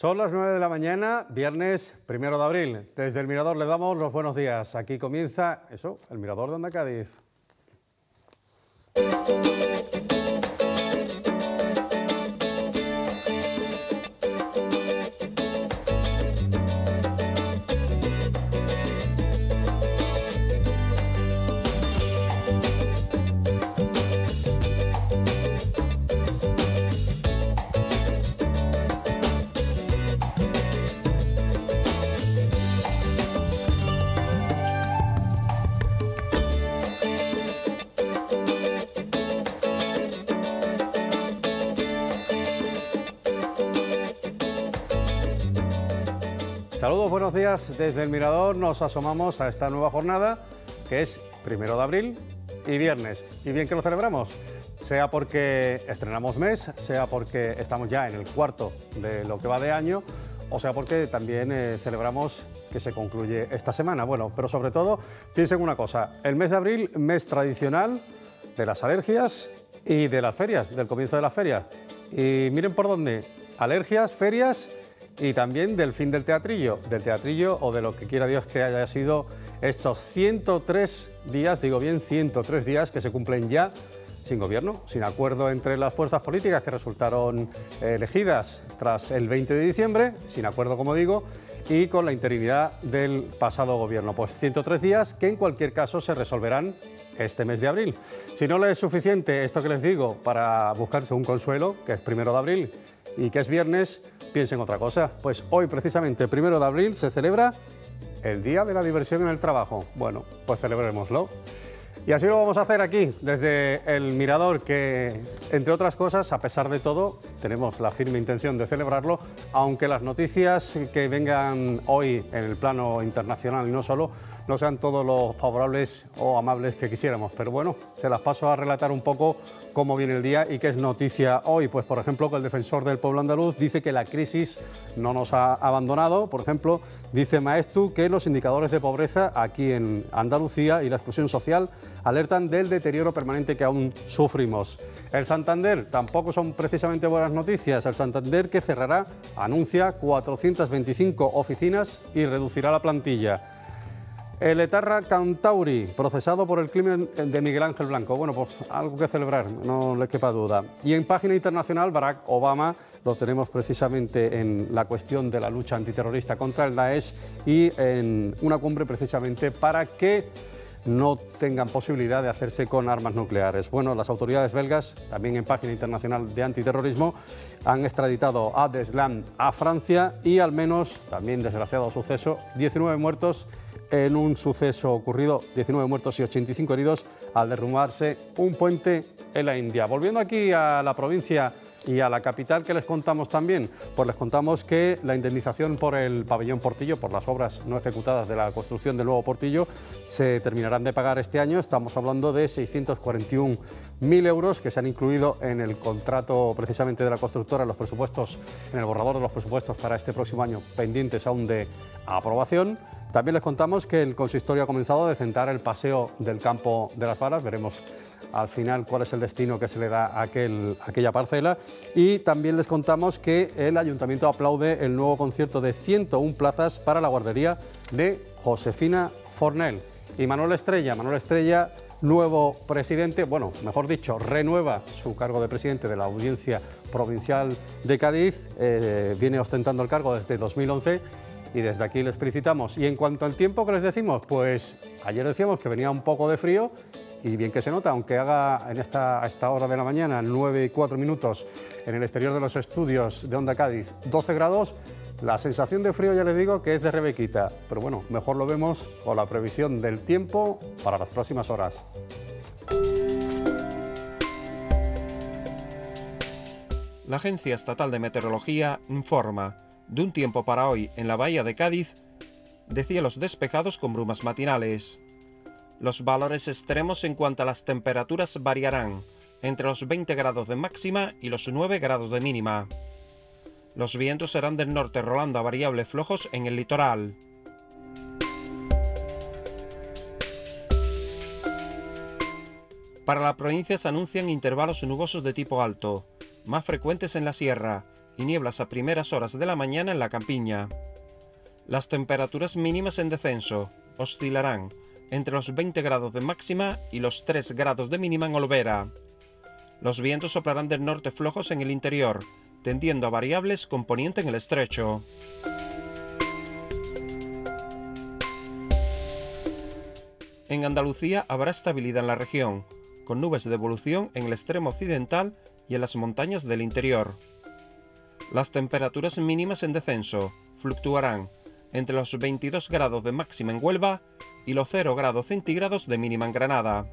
Son las 9 de la mañana, viernes primero de abril. Desde el Mirador le damos los buenos días. Aquí comienza, eso, el Mirador de Onda Cádiz. buenos días. Desde el Mirador nos asomamos a esta nueva jornada que es primero de abril y viernes. Y bien que lo celebramos, sea porque estrenamos mes, sea porque estamos ya en el cuarto de lo que va de año, o sea porque también eh, celebramos que se concluye esta semana. Bueno, pero sobre todo piensen una cosa, el mes de abril, mes tradicional de las alergias y de las ferias, del comienzo de las ferias. Y miren por dónde, alergias, ferias y también del fin del teatrillo, del teatrillo o de lo que quiera Dios que haya sido estos 103 días, digo bien, 103 días que se cumplen ya sin gobierno, sin acuerdo entre las fuerzas políticas que resultaron elegidas tras el 20 de diciembre, sin acuerdo como digo, y con la interinidad del pasado gobierno. Pues 103 días que en cualquier caso se resolverán este mes de abril. Si no les es suficiente esto que les digo para buscarse un consuelo, que es primero de abril, y que es viernes, piensen otra cosa. Pues hoy, precisamente, primero de abril, se celebra el Día de la Diversión en el Trabajo. Bueno, pues celebrémoslo. Y así lo vamos a hacer aquí, desde el Mirador, que, entre otras cosas, a pesar de todo, tenemos la firme intención de celebrarlo, aunque las noticias que vengan hoy en el plano internacional y no solo, no sean todos los favorables o amables que quisiéramos. Pero bueno, se las paso a relatar un poco cómo viene el día y qué es noticia hoy. Pues por ejemplo, que el defensor del pueblo andaluz dice que la crisis no nos ha abandonado. Por ejemplo, dice Maestu que los indicadores de pobreza aquí en Andalucía y la exclusión social alertan del deterioro permanente que aún sufrimos. El Santander tampoco son precisamente buenas noticias. El Santander que cerrará anuncia 425 oficinas y reducirá la plantilla. El etarra Cantauri, procesado por el crimen de Miguel Ángel Blanco. Bueno, pues algo que celebrar, no le quepa duda. Y en página internacional, Barack Obama, lo tenemos precisamente en la cuestión de la lucha antiterrorista contra el Daesh y en una cumbre precisamente para que no tengan posibilidad de hacerse con armas nucleares. Bueno, las autoridades belgas, también en página internacional de antiterrorismo, han extraditado a Deslam a Francia y al menos, también desgraciado suceso, 19 muertos en un suceso ocurrido, 19 muertos y 85 heridos, al derrumbarse un puente en la India. Volviendo aquí a la provincia y a la capital, ¿qué les contamos también? Pues les contamos que la indemnización por el pabellón Portillo, por las obras no ejecutadas de la construcción del nuevo Portillo, se terminarán de pagar este año. Estamos hablando de 641 1.000 euros que se han incluido en el contrato precisamente de la constructora, en los presupuestos, en el borrador de los presupuestos para este próximo año, pendientes aún de aprobación. También les contamos que el consistorio ha comenzado a decentar el paseo del campo de las varas. Veremos al final cuál es el destino que se le da a, aquella parcela. Y también les contamos que el ayuntamiento aplaude el nuevo concierto de 101 plazas para la guardería de Josefina Fornell. Y Manuel Estrella, Manuel Estrella nuevo presidente, bueno, mejor dicho, renueva su cargo de presidente de la Audiencia Provincial de Cádiz, eh, viene ostentando el cargo desde 2011 y desde aquí les felicitamos. Y en cuanto al tiempo que les decimos, pues ayer decíamos que venía un poco de frío y bien que se nota, aunque haga en esta, a esta hora de la mañana, 9 y 4 minutos, en el exterior de los estudios de Onda Cádiz, 12 grados, la sensación de frío ya le digo que es de Rebequita, pero bueno, mejor lo vemos con la previsión del tiempo para las próximas horas. La Agencia Estatal de Meteorología informa de un tiempo para hoy en la bahía de Cádiz de cielos despejados con brumas matinales. Los valores extremos en cuanto a las temperaturas variarán entre los 20 grados de máxima y los 9 grados de mínima. Los vientos serán del norte rolando a variables flojos en el litoral. Para la provincia se anuncian intervalos nubosos de tipo alto, más frecuentes en la sierra, y nieblas a primeras horas de la mañana en la campiña. Las temperaturas mínimas en descenso oscilarán entre los 20 grados de máxima y los 3 grados de mínima en Olvera, los vientos soplarán del norte flojos en el interior, tendiendo a variables con en el estrecho. En Andalucía habrá estabilidad en la región, con nubes de evolución en el extremo occidental y en las montañas del interior. Las temperaturas mínimas en descenso fluctuarán entre los 22 grados de máxima en Huelva y los 0 grados centígrados de mínima en Granada.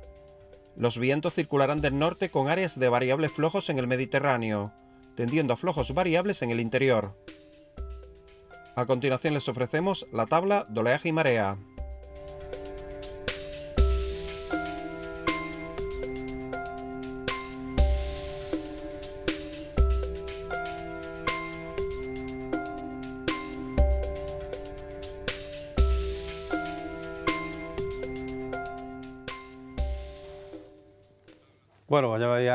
Los vientos circularán del norte con áreas de variables flojos en el Mediterráneo, tendiendo a flojos variables en el interior. A continuación les ofrecemos la tabla de oleaje y marea.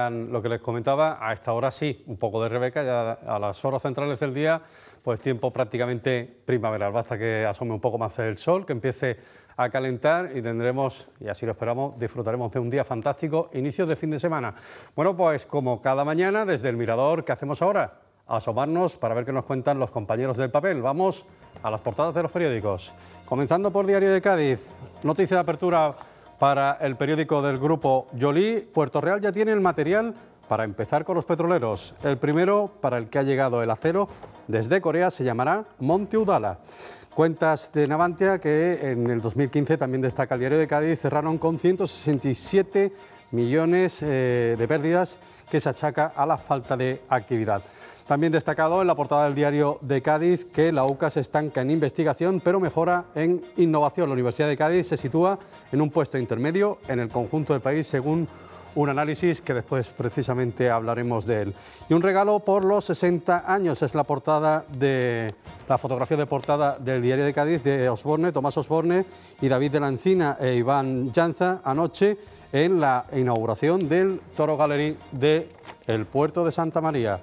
lo que les comentaba, a esta hora sí, un poco de Rebeca, ya a las horas centrales del día, pues tiempo prácticamente primaveral. Basta que asome un poco más el sol, que empiece a calentar y tendremos, y así lo esperamos, disfrutaremos de un día fantástico, inicio de fin de semana. Bueno, pues como cada mañana, desde el mirador, ¿qué hacemos ahora? asomarnos para ver qué nos cuentan los compañeros del papel. Vamos a las portadas de los periódicos. Comenzando por Diario de Cádiz, noticia de apertura para el periódico del grupo Jolie, Puerto Real ya tiene el material para empezar con los petroleros. El primero, para el que ha llegado el acero desde Corea, se llamará Monte Udala. Cuentas de Navantia, que en el 2015 también destaca el diario de Cádiz, cerraron con 167 millones eh, de pérdidas que se achaca a la falta de actividad. También destacado en la portada del diario de Cádiz que la UCA se estanca en investigación, pero mejora en innovación. La Universidad de Cádiz se sitúa en un puesto intermedio en el conjunto del país, según un análisis que después precisamente hablaremos de él. Y un regalo por los 60 años es la portada de la fotografía de portada del diario de Cádiz de Osborne, Tomás Osborne y David de la Encina e Iván Llanza anoche en la inauguración del Toro Gallery de el puerto de Santa María.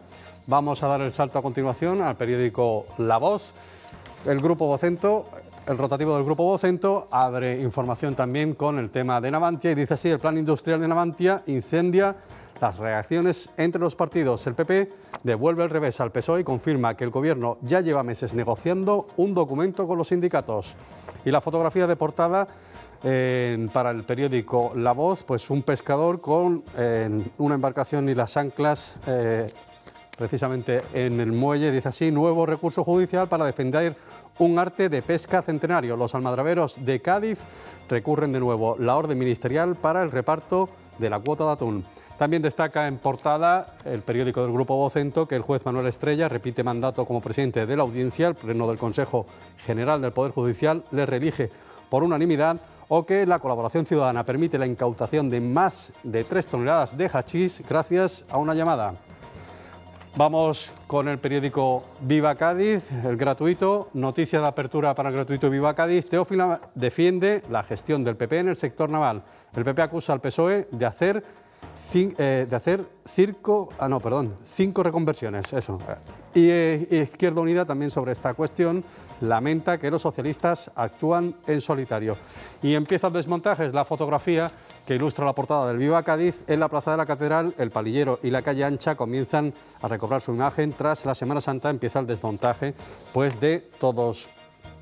Vamos a dar el salto a continuación al periódico La Voz. El grupo el rotativo del Grupo Vocento abre información también con el tema de Navantia y dice así, el plan industrial de Navantia incendia las reacciones entre los partidos. El PP devuelve el revés al PSOE y confirma que el Gobierno ya lleva meses negociando un documento con los sindicatos. Y la fotografía de portada para el periódico La Voz, pues un pescador con una embarcación y las anclas eh, precisamente en el muelle. Dice así, nuevo recurso judicial para defender un arte de pesca centenario. Los almadraberos de Cádiz recurren de nuevo la orden ministerial para el reparto de la cuota de atún. También destaca en portada el periódico del Grupo Vocento que el juez Manuel Estrella repite mandato como presidente de la audiencia. El Pleno del Consejo General del Poder Judicial le reelige por unanimidad o que la colaboración ciudadana permite la incautación de más de tres toneladas de hachís gracias a una llamada. Vamos con el periódico Viva Cádiz, el gratuito. Noticia de apertura para el gratuito Viva Cádiz. Teófila defiende la gestión del PP en el sector naval. El PP acusa al PSOE de hacer, eh, de hacer circo, ah, no, perdón, cinco reconversiones, eso. Eh, y Izquierda Unida también sobre esta cuestión lamenta que los socialistas actúan en solitario. Y empieza el desmontaje, la fotografía que ilustra la portada del Viva Cádiz, en la Plaza de la Catedral, el Palillero y la calle Ancha comienzan a recobrar su imagen. Tras la Semana Santa empieza el desmontaje pues, de todos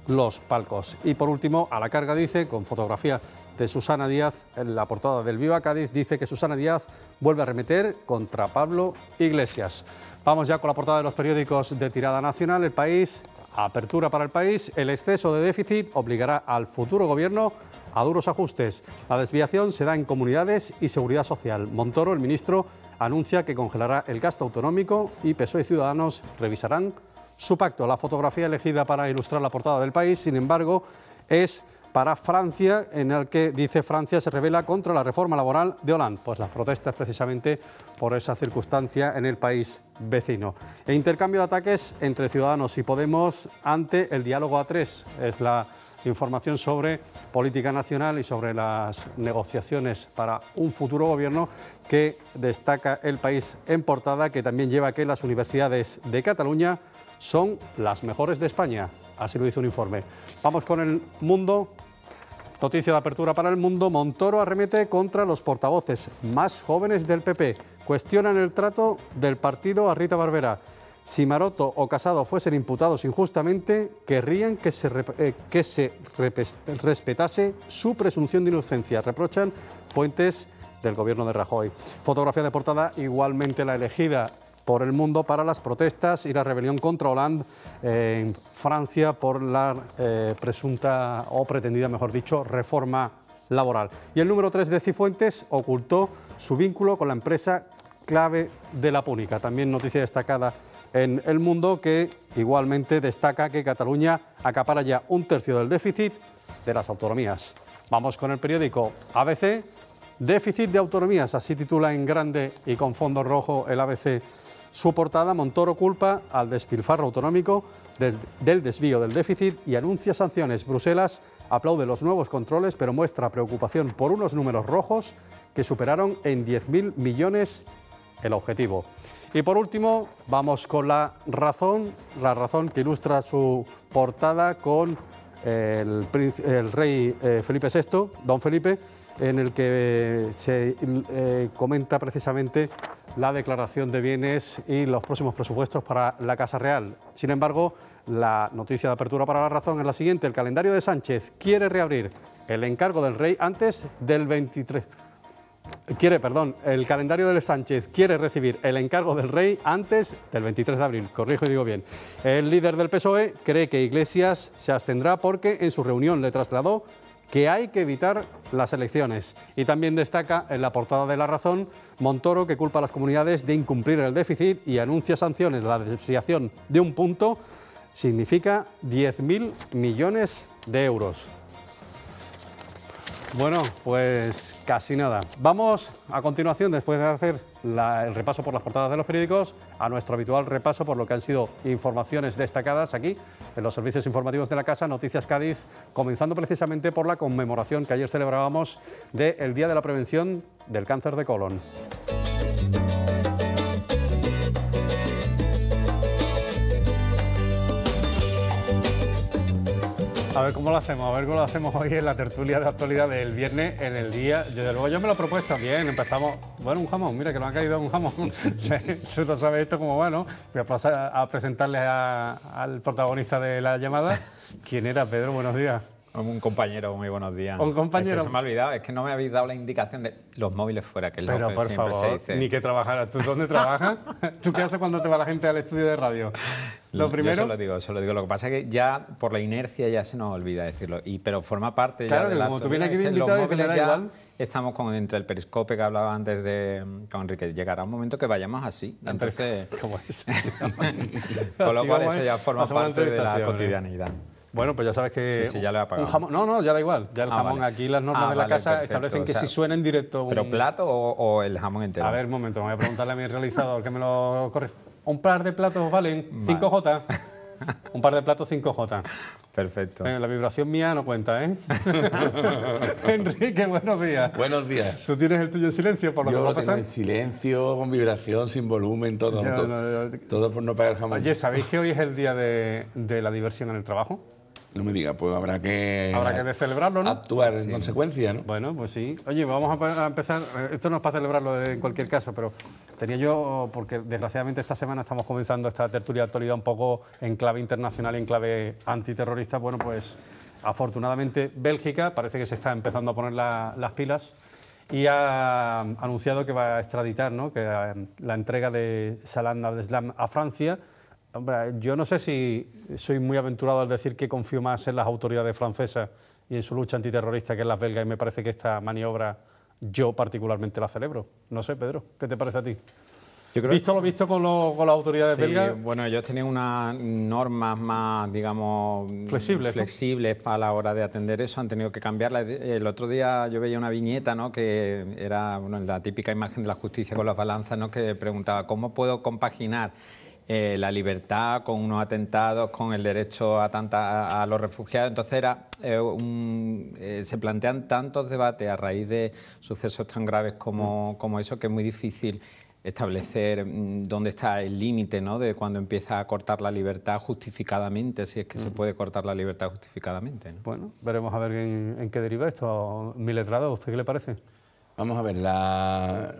los palcos. Y por último, a la carga dice, con fotografía de Susana Díaz, en la portada del Viva Cádiz, dice que Susana Díaz vuelve a remeter contra Pablo Iglesias. Vamos ya con la portada de los periódicos de tirada nacional. El país, apertura para el país, el exceso de déficit obligará al futuro gobierno a duros ajustes. La desviación se da en comunidades y seguridad social. Montoro, el ministro, anuncia que congelará el gasto autonómico y PSOE y Ciudadanos revisarán su pacto. La fotografía elegida para ilustrar la portada del país, sin embargo, es para Francia, en el que dice Francia se revela contra la reforma laboral de Hollande. Pues las protestas precisamente por esa circunstancia en el país vecino. E intercambio de ataques entre Ciudadanos y Podemos ante el diálogo a tres. Es la información sobre política nacional y sobre las negociaciones para un futuro gobierno que destaca el país en portada, que también lleva a que las universidades de Cataluña son las mejores de España. Así lo dice un informe. Vamos con el mundo. Noticia de apertura para el mundo. Montoro arremete contra los portavoces más jóvenes del PP. Cuestionan el trato del partido a Rita Barbera. Si Maroto o Casado fuesen imputados injustamente, querrían que se, eh, que se respetase su presunción de inocencia, reprochan fuentes del gobierno de Rajoy. Fotografía de portada igualmente la elegida por el mundo para las protestas y la rebelión contra Hollande eh, en Francia por la eh, presunta o pretendida, mejor dicho, reforma laboral. Y el número 3 de Cifuentes ocultó su vínculo con la empresa clave de la Púnica. También noticia destacada en el mundo que igualmente destaca que Cataluña acapara ya un tercio del déficit de las autonomías. Vamos con el periódico ABC. Déficit de autonomías, así titula en grande y con fondo rojo el ABC. Su portada, Montoro culpa al despilfarro autonómico del desvío del déficit y anuncia sanciones. Bruselas aplaude los nuevos controles, pero muestra preocupación por unos números rojos que superaron en 10.000 millones el objetivo. Y por último, vamos con la razón, la razón que ilustra su portada con eh, el, rey eh, Felipe VI, don Felipe, en el que se eh, comenta precisamente la declaración de bienes y los próximos presupuestos para la Casa Real. Sin embargo, la noticia de apertura para la razón es la siguiente. El calendario de Sánchez quiere reabrir el encargo del rey antes del 23 quiere, perdón, el calendario de Sánchez quiere recibir el encargo del rey antes del 23 de abril, corrijo y digo bien. El líder del PSOE cree que Iglesias se abstendrá porque en su reunión le trasladó que hay que evitar las elecciones. Y también destaca en la portada de La Razón Montoro, que culpa a las comunidades de incumplir el déficit y anuncia sanciones. La desviación de un punto significa 10.000 millones de euros. Bueno, pues casi nada. Vamos a continuación, después de hacer el repaso por las portadas de los periódicos, a nuestro habitual repaso por lo que han sido informaciones destacadas aquí en los servicios informativos de la Casa, Noticias Cádiz, comenzando precisamente por la conmemoración que ayer celebrábamos del Día de la Prevención del Cáncer de Colon. A ver cómo lo hacemos, a ver cómo lo hacemos hoy en la tertulia de actualidad del viernes en el día. Desde luego yo me lo he propuesto bien, empezamos, bueno, un jamón, mira que nos ha caído un jamón. Tú no sabes esto como bueno, voy a pasar a presentarles al protagonista de la llamada, ¿quién era Pedro, buenos días. Un compañero, muy buenos días. Un compañero. se me ha olvidado, es que no me habéis dado la indicación de los móviles fuera, que es lo que siempre se dice. Ni que trabajaras. ¿Tú dónde trabajas? ¿Tú qué haces cuando te va la gente al estudio de radio? Lo primero. eso lo digo, se lo digo. Lo que pasa es que ya por la inercia ya se nos olvida decirlo. Y, pero forma parte claro, ya como tú vienes aquí los móviles ya Estamos con, entre el periscope que hablaba antes de mm, con Enrique. Llegará un momento que vayamos así. Entonces. ¿Cómo es? con lo cual, esto ya forma parte de la cotidianidad. Bueno, pues ya sabes que. Sí, sí, ya le no, no, ya da igual. Ya el ah, jamón, aquí las normas ah, de la casa establecen que si suena en directo. ¿Pero plato o, el jamón entero? A ver, un momento, me voy a preguntarle a mi realizador que me lo corre. Un par de platos valen 5J. Un par de platos 5J. Perfecto. la vibración mía no cuenta, ¿eh? Enrique, buenos días. Buenos días. Tú tienes el tuyo en silencio, por lo que va pasar. en silencio, con vibración, sin volumen, todo. todo, por no pagar jamón. Oye, ¿sabéis que hoy es el día de la diversión en el trabajo? No me diga, pues habrá que... Habrá que celebrarlo, ¿no? Actuar en consecuencia, ¿no? Bueno, pues sí. Oye, vamos a empezar... Eh, esto no es para celebrarlo en cualquier caso, pero tenía yo... Porque desgraciadamente esta semana estamos comenzando esta tertulia de actualidad un poco en clave internacional, y en clave antiterrorista. Bueno, pues afortunadamente Bélgica parece que se está empezando a poner las pilas y ha anunciado que va a extraditar ¿no? que, eh, la entrega de Salanda al-Islam a Francia Hombre, yo no sé si soy muy aventurado al decir que confío más en las autoridades francesas y en su lucha antiterrorista que en las belgas, y me parece que esta maniobra yo particularmente la celebro. No sé, Pedro, ¿qué te parece a ti? Yo visto lo visto con, las autoridades sí, belgas. Bueno, ellos tenían unas normas más, digamos, flexibles, flexibles para la hora de atender eso. Han tenido que cambiarla. El otro día yo veía una viñeta, ¿no? Que era la típica imagen de la justicia con las balanzas, ¿no? Que preguntaba cómo puedo compaginar eh, la libertad, con unos atentados, con el derecho a, tanta, a los refugiados. Entonces era, eh, eh, se plantean tantos debates a raíz de sucesos tan graves como, mm. eso que es muy difícil establecer mm, dónde está el límite ¿no? de cuando empieza a cortar la libertad justificadamente, si es que se puede cortar la libertad justificadamente. Bueno, veremos a ver en, en qué deriva esto. Mi letrado, ¿a usted qué le parece? Vamos a ver, la,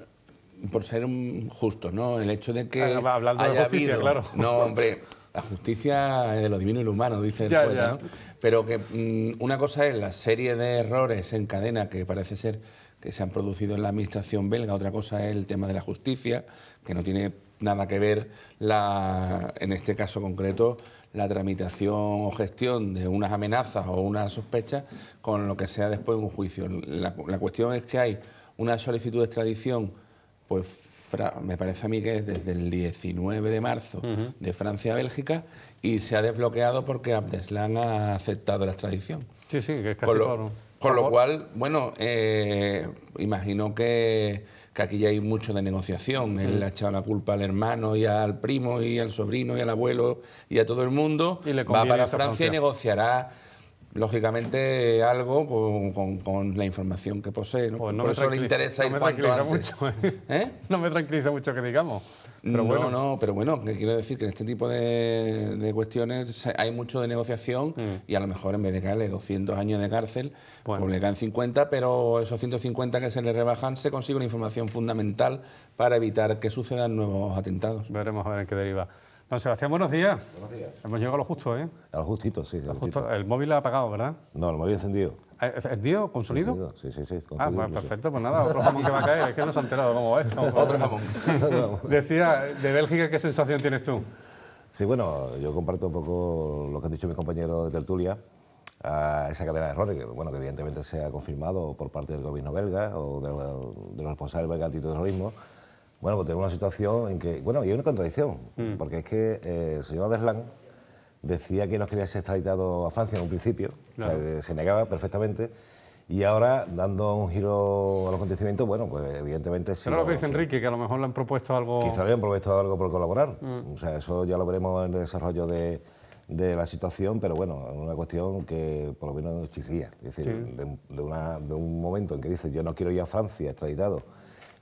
por ser justo, ¿no? El hecho de que ah, haya No, hombre, la justicia es de lo divino y lo humano, dice el poeta, ¿no? Pero que mm, una cosa es la serie de errores en cadena que parece ser que se han producido en la administración belga, otra cosa es el tema de la justicia, que no tiene nada que ver la, en este caso concreto la tramitación o gestión de unas amenazas o una sospechas con lo que sea después un juicio. la cuestión es que hay una solicitud de extradición pues me parece a mí que es desde el 19 de marzo de Francia a Bélgica y se ha desbloqueado porque Abdeslam ha aceptado la extradición. Sí, sí, que es casi Con lo, con lo cual, bueno, eh, imagino que, aquí ya hay mucho de negociación. Él le ha echado la culpa al hermano y al primo y al sobrino y al abuelo y a todo el mundo. Y le Va para Francia y negociará lógicamente algo con, la información que posee. Pues Por eso le interesa no ir Mucho, ¿eh? ¿Eh? No me tranquiliza mucho que digamos. Pero bueno. no, pero bueno, quiero decir que en este tipo de, cuestiones hay mucho de negociación mm. y a lo mejor en vez de caerle 200 años de cárcel, pues le caen 50, pero esos 150 que se le rebajan se consigue una información fundamental para evitar que sucedan nuevos atentados. Veremos a ver en qué deriva. Don Sebastián, buenos días. Buenos días. Hemos llegado a lo justo, ¿eh? A lo justito, sí. El móvil ha apagado, ¿verdad? No, el móvil encendido. ¿Encendido? ¿Con ah, pues sonido? Sí, sí, sí. ah, pues, perfecto, pues nada, otro jamón que va a caer. Es que no se han enterado cómo va esto. otro jamón. Decía, de Bélgica, ¿qué sensación tienes tú? Sí, bueno, yo comparto un poco lo que han dicho mis compañeros de tertulia. A ah, esa cadena de errores, que, bueno, que evidentemente se ha confirmado por parte del gobierno belga o de, los responsables belgas antiterrorismo. terrorismo bueno, pues tenemos una situación en que, bueno, y hay una contradicción, mm. porque es que eh, el señor Deslan decía que no quería ser extraditado a Francia en un principio, se negaba perfectamente, y ahora, dando un giro a los acontecimientos, bueno, pues evidentemente sí. Pero lo que dice Enrique, que a lo mejor le han propuesto algo. Quizá le han propuesto algo por colaborar. Mm. O sea, eso ya lo veremos en el desarrollo de, la situación, pero bueno, es una cuestión que por lo menos chirría. Es decir, de, un momento en que dice yo no quiero ir a Francia extraditado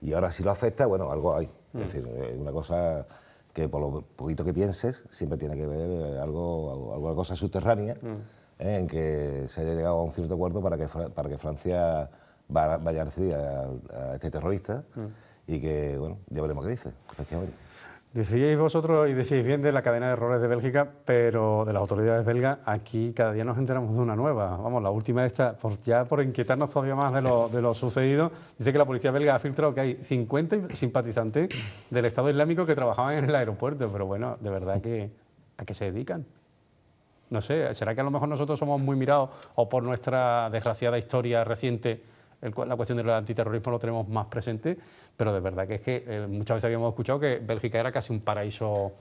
y ahora si lo afecta, bueno, algo hay. Es mm. decir, una cosa que por lo poquito que pienses, siempre tiene que ver eh, algo, alguna cosa subterránea mm. eh, en que se haya llegado a un cierto acuerdo para que, para que Francia vaya a recibir a, este terrorista mm. y que, bueno, ya veremos qué dice, efectivamente. Decíais vosotros y decís bien de la cadena de errores de Bélgica, pero de las autoridades belgas, aquí cada día nos enteramos de una nueva. Vamos, la última esta, por, ya por inquietarnos todavía más de lo, de lo sucedido, dice que la policía belga ha filtrado que hay 50 simpatizantes del Estado Islámico que trabajaban en el aeropuerto, pero bueno, de verdad que ¿a qué se dedican? No sé, ¿será que a lo mejor nosotros somos muy mirados o por nuestra desgraciada historia reciente la cuestión del antiterrorismo lo tenemos más presente, pero de verdad que es que eh, muchas veces habíamos escuchado que Bélgica era casi un paraíso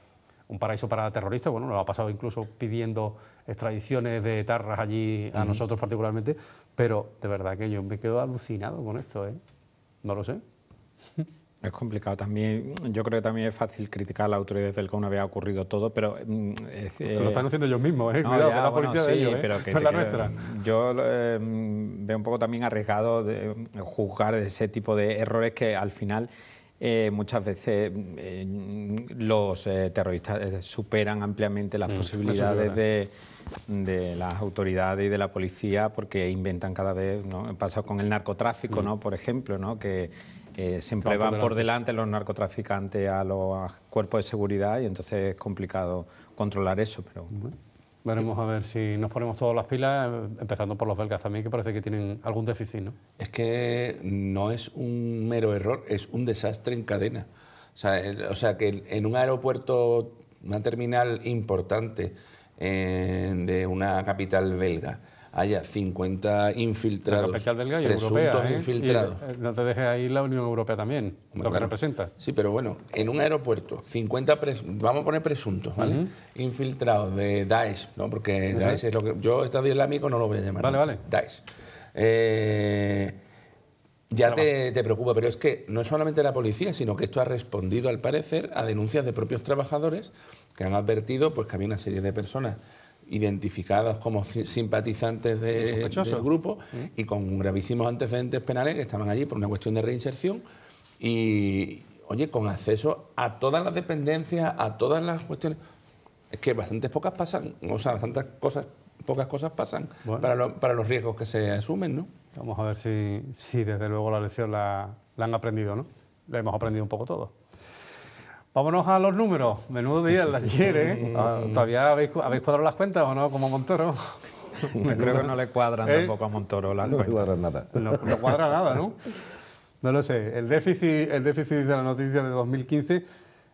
un paraíso para terroristas, bueno, nos ha pasado incluso pidiendo extradiciones de tarras allí a nosotros particularmente, pero de verdad que yo me quedo alucinado con esto, ¿eh? No lo sé. Es complicado también. Yo creo que también es fácil criticar a la autoridad del que no había ocurrido todo, pero. Mm, lo eh, están haciendo ellos mismos, ¿eh? Cuidado, la policía de ellos. Eh, es la nuestra. yo em, veo un poco también arriesgado de, em, juzgar ese tipo de errores que al final. Eh, muchas veces los terroristas superan ampliamente las mm, posibilidades de, las autoridades y de la policía porque inventan cada vez, ¿no? pasa con el narcotráfico, mm. ¿no? por ejemplo, ¿no? que eh, siempre van, por, delante los narcotraficantes a los cuerpos de seguridad y entonces es complicado controlar eso. Pero... veremos a ver si nos ponemos todas las pilas, empezando por los belgas también, que parece que tienen algún déficit. ¿no? Es que no es un mero error, es un desastre en cadena. O sea, que en un aeropuerto, una terminal importante eh, de una capital belga, haya 50 infiltrados. presuntos ¿eh? infiltrados. Eh, no te dejes ahí la Unión Europea también, lo que representa. Sí, pero bueno, en un aeropuerto, 50 vamos a poner presuntos, ¿vale? Infiltrados de Daesh, ¿no? Porque Daesh es lo que. Yo, Estado Islámico, no lo voy a llamar. Vale, vale. Daesh. Eh, ya te, te, preocupa, pero es que no es solamente la policía, sino que esto ha respondido, al parecer, a denuncias de propios trabajadores que han advertido pues, que había una serie de personas identificados como simpatizantes de, del grupo mm. y con gravísimos antecedentes penales que estaban allí por una cuestión de reinserción y, oye, con acceso a todas las dependencias, a todas las cuestiones. Es que bastantes pocas pasan, o sea, bastantes cosas, pocas cosas pasan para, los riesgos que se asumen, ¿no? Vamos a ver si, si desde luego la lección la, la han aprendido, ¿no? La hemos aprendido un poco todos. Vámonos a los números. Menudo día el ayer, ¿eh? Ah, ¿Todavía habéis, cuadrado las cuentas o no, como Montoro? Me Creo que no le cuadran eh, tampoco a Montoro no le No cuadran nada. No, cuadra nada, ¿no? No lo sé. El déficit, el de la noticia de 2015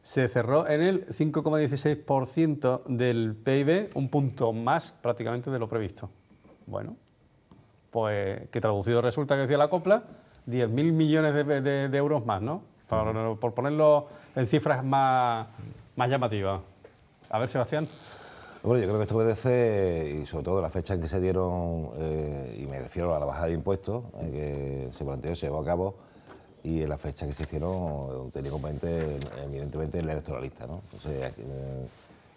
se cerró en el 5,16% del PIB, un punto más prácticamente de lo previsto. Bueno, pues que traducido resulta que decía la copla, 10.000 millones de euros más, ¿no? Por, ponerlo en cifras más, llamativas. A ver, Sebastián. Bueno, yo creo que esto obedece, y sobre todo la fecha en que se dieron, eh, y me refiero a la bajada de impuestos, eh, que se planteó, se llevó a cabo, y en la fecha que se hicieron, ...tenía componente evidentemente, el electoralista. ¿no? Entonces,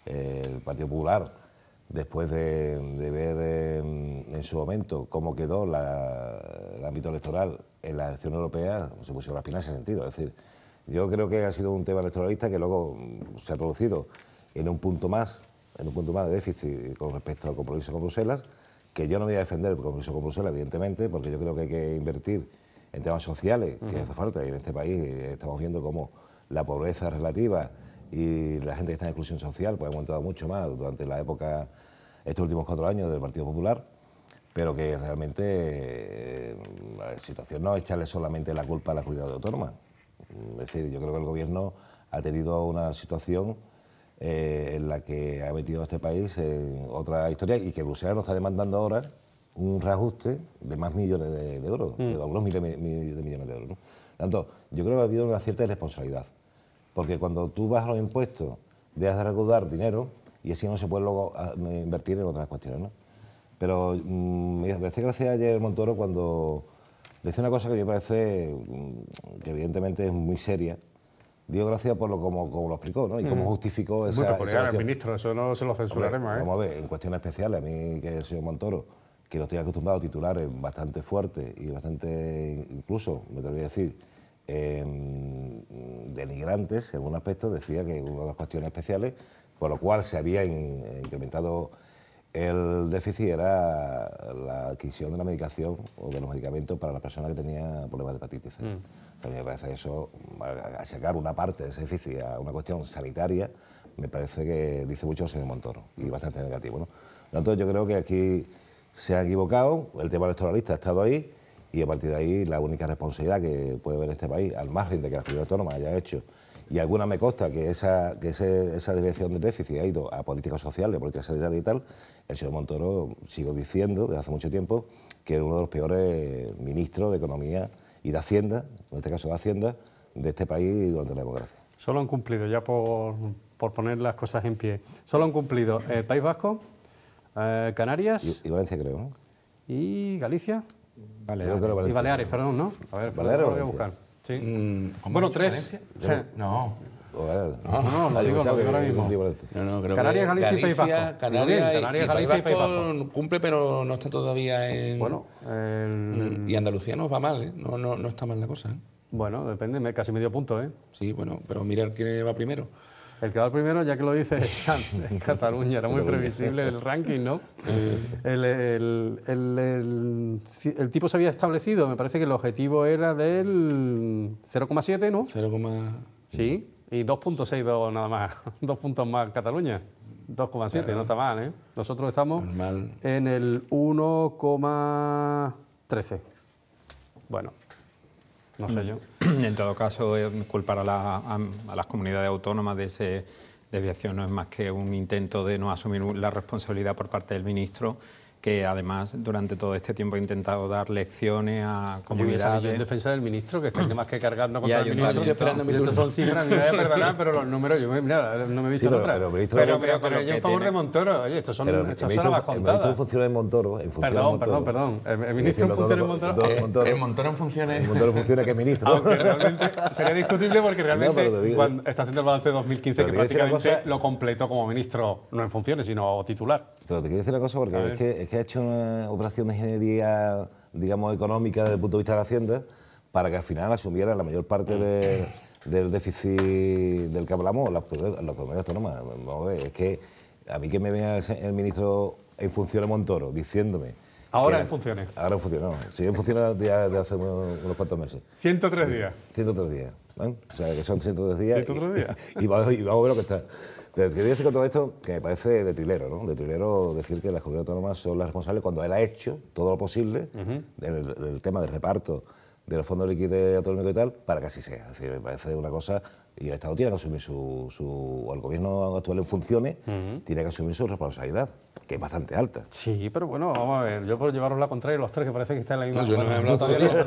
eh, el Partido Popular, después de, ver en, su momento cómo quedó el ámbito electoral en la elección europea se pusieron las pinas en ese sentido. Es decir, yo creo que ha sido un tema electoralista que luego mm, se ha traducido en un punto más, en un punto más de déficit con respecto al compromiso con Bruselas, que yo no voy a defender el compromiso con Bruselas, evidentemente, porque yo creo que hay que invertir en temas sociales, que hace falta, y en este país eh, estamos viendo cómo la pobreza relativa y la gente que está en exclusión social pues, ha aumentado mucho más durante la época, estos últimos cuatro años del Partido Popular pero que realmente eh, la situación no es echarle solamente la culpa a la comunidad autónoma. Es decir, yo creo que el gobierno ha tenido una situación eh, en la que ha metido a este país en otra historia y que Bruselas nos está demandando ahora un reajuste de más millones de, euros, mm. de algunos miles, de millones de euros. Tanto, yo creo que ha habido una cierta irresponsabilidad, porque cuando tú vas a los impuestos, dejas de recaudar dinero y así no se puede luego ah, invertir en otras cuestiones. ¿no? Pero mm, me hace gracia ayer Montoro cuando decía una cosa que me parece mm, que evidentemente es muy seria. Dio gracias por lo como, lo explicó, ¿no? Y cómo mm. justificó esa. Bueno, al ministro, eso no se lo censuraremos, ¿eh? Vamos a ver, en cuestiones especiales, a mí que el señor Montoro, que no estoy acostumbrado a titulares bastante fuertes y bastante, incluso, me atrevo a decir, em, denigrantes en un aspecto, decía que una de las cuestiones especiales, por lo cual se había incrementado el déficit era la adquisición de la medicación o de los medicamentos para las personas que tenían problemas de hepatitis C. Mm. me parece eso, sacar una parte de ese déficit a una cuestión sanitaria, me parece que dice mucho señor Montoro y mm. bastante negativo. Entonces yo creo que aquí se ha equivocado, el tema electoralista ha estado ahí y a partir de ahí la única responsabilidad que puede ver este país, al margen de que la actividad autónoma haya hecho y alguna me consta que esa, que ese, esa desviación de déficit ha ido a políticas sociales, políticas sanitarias y tal, el señor Montoro, sigo diciendo desde hace mucho tiempo, que era uno de los peores ministros de Economía y de Hacienda, en este caso de Hacienda, de este país durante la democracia. Solo han cumplido, ya por, poner las cosas en pie, solo han cumplido el eh, País Vasco, eh, Canarias... Y, Valencia, creo, ¿Y Galicia? y Baleares, perdón, ¿no? A ver, voy buscar. Sí. Mm, bueno, tres. no. No, no, no, No, Canarias, Galicia, y País Canarias, cumple, pero no está todavía en. Bueno, mm, y Andalucía no va mal, ¿eh? No, no, no está mal la cosa. ¿eh? Bueno, depende, casi medio punto, ¿eh? Sí, bueno, pero mirar quién va primero. El que va al primero, ya que lo dice, en Cataluña. Era muy previsible el ranking, ¿no? El, tipo se había establecido, me parece que el objetivo era del 0,7, ¿no? 0, sí, y 2,6 nada más, dos puntos más Cataluña. 2,7, no está mal, ¿eh? Nosotros estamos en el 1,13. Bueno, Mm. En todo caso, eh, culpar a, a las comunidades autónomas de esa desviación no es más que un intento de no asumir la responsabilidad por parte del ministro que además durante todo este tiempo ha intentado dar lecciones a comunidades. Yo en defensa del ministro, que está más que cargando contra el ministro. Estoy esperando son cifras, me voy pero los números, yo mira, no me he visto en otra. Pero, yo en favor de Montoro, oye, estos son, pero, no El ministro funciona en Montoro. perdón, perdón, perdón. El, ministro funciona en Montoro. Eh, Montoro. El Montoro en Montero El Montoro funciona que ministro. Aunque realmente sería discutible porque realmente cuando está haciendo el balance de 2015 que prácticamente lo completó como ministro, no en funciones, sino titular. Pero te quiero decir una cosa porque es que que ha hecho una operación de ingeniería, digamos, económica desde el punto de vista de Hacienda, para que al final asumiera la mayor parte del déficit del que hablamos, las la economía pues, autónoma. Vamos a ver, es que a mí que me venga el, ministro en funciones Montoro diciéndome Ahora en funciones. Ahora en funciones, Sí, en funciones de hace unos, cuantos meses. 103 días. 103 días. van O sea, que son 103 días. 103 días. Y, y, vamos, a ver lo que está. Pero quería decir con todo esto que me parece de trilero, ¿no? De trilero decir que las comunidades autónomas son las responsables cuando él ha hecho todo lo posible en el tema del reparto de los fondos liquidez autonómicos y tal, para que así sea. Es decir, me parece una cosa, y el Estado tiene que asumir su, su o el gobierno actual en funciones, tiene que asumir su responsabilidad, que es bastante alta. Sí, pero bueno, vamos a ver, yo por llevaros la contraria, los tres que parece que están en la misma... No, yo no me he hablado todavía.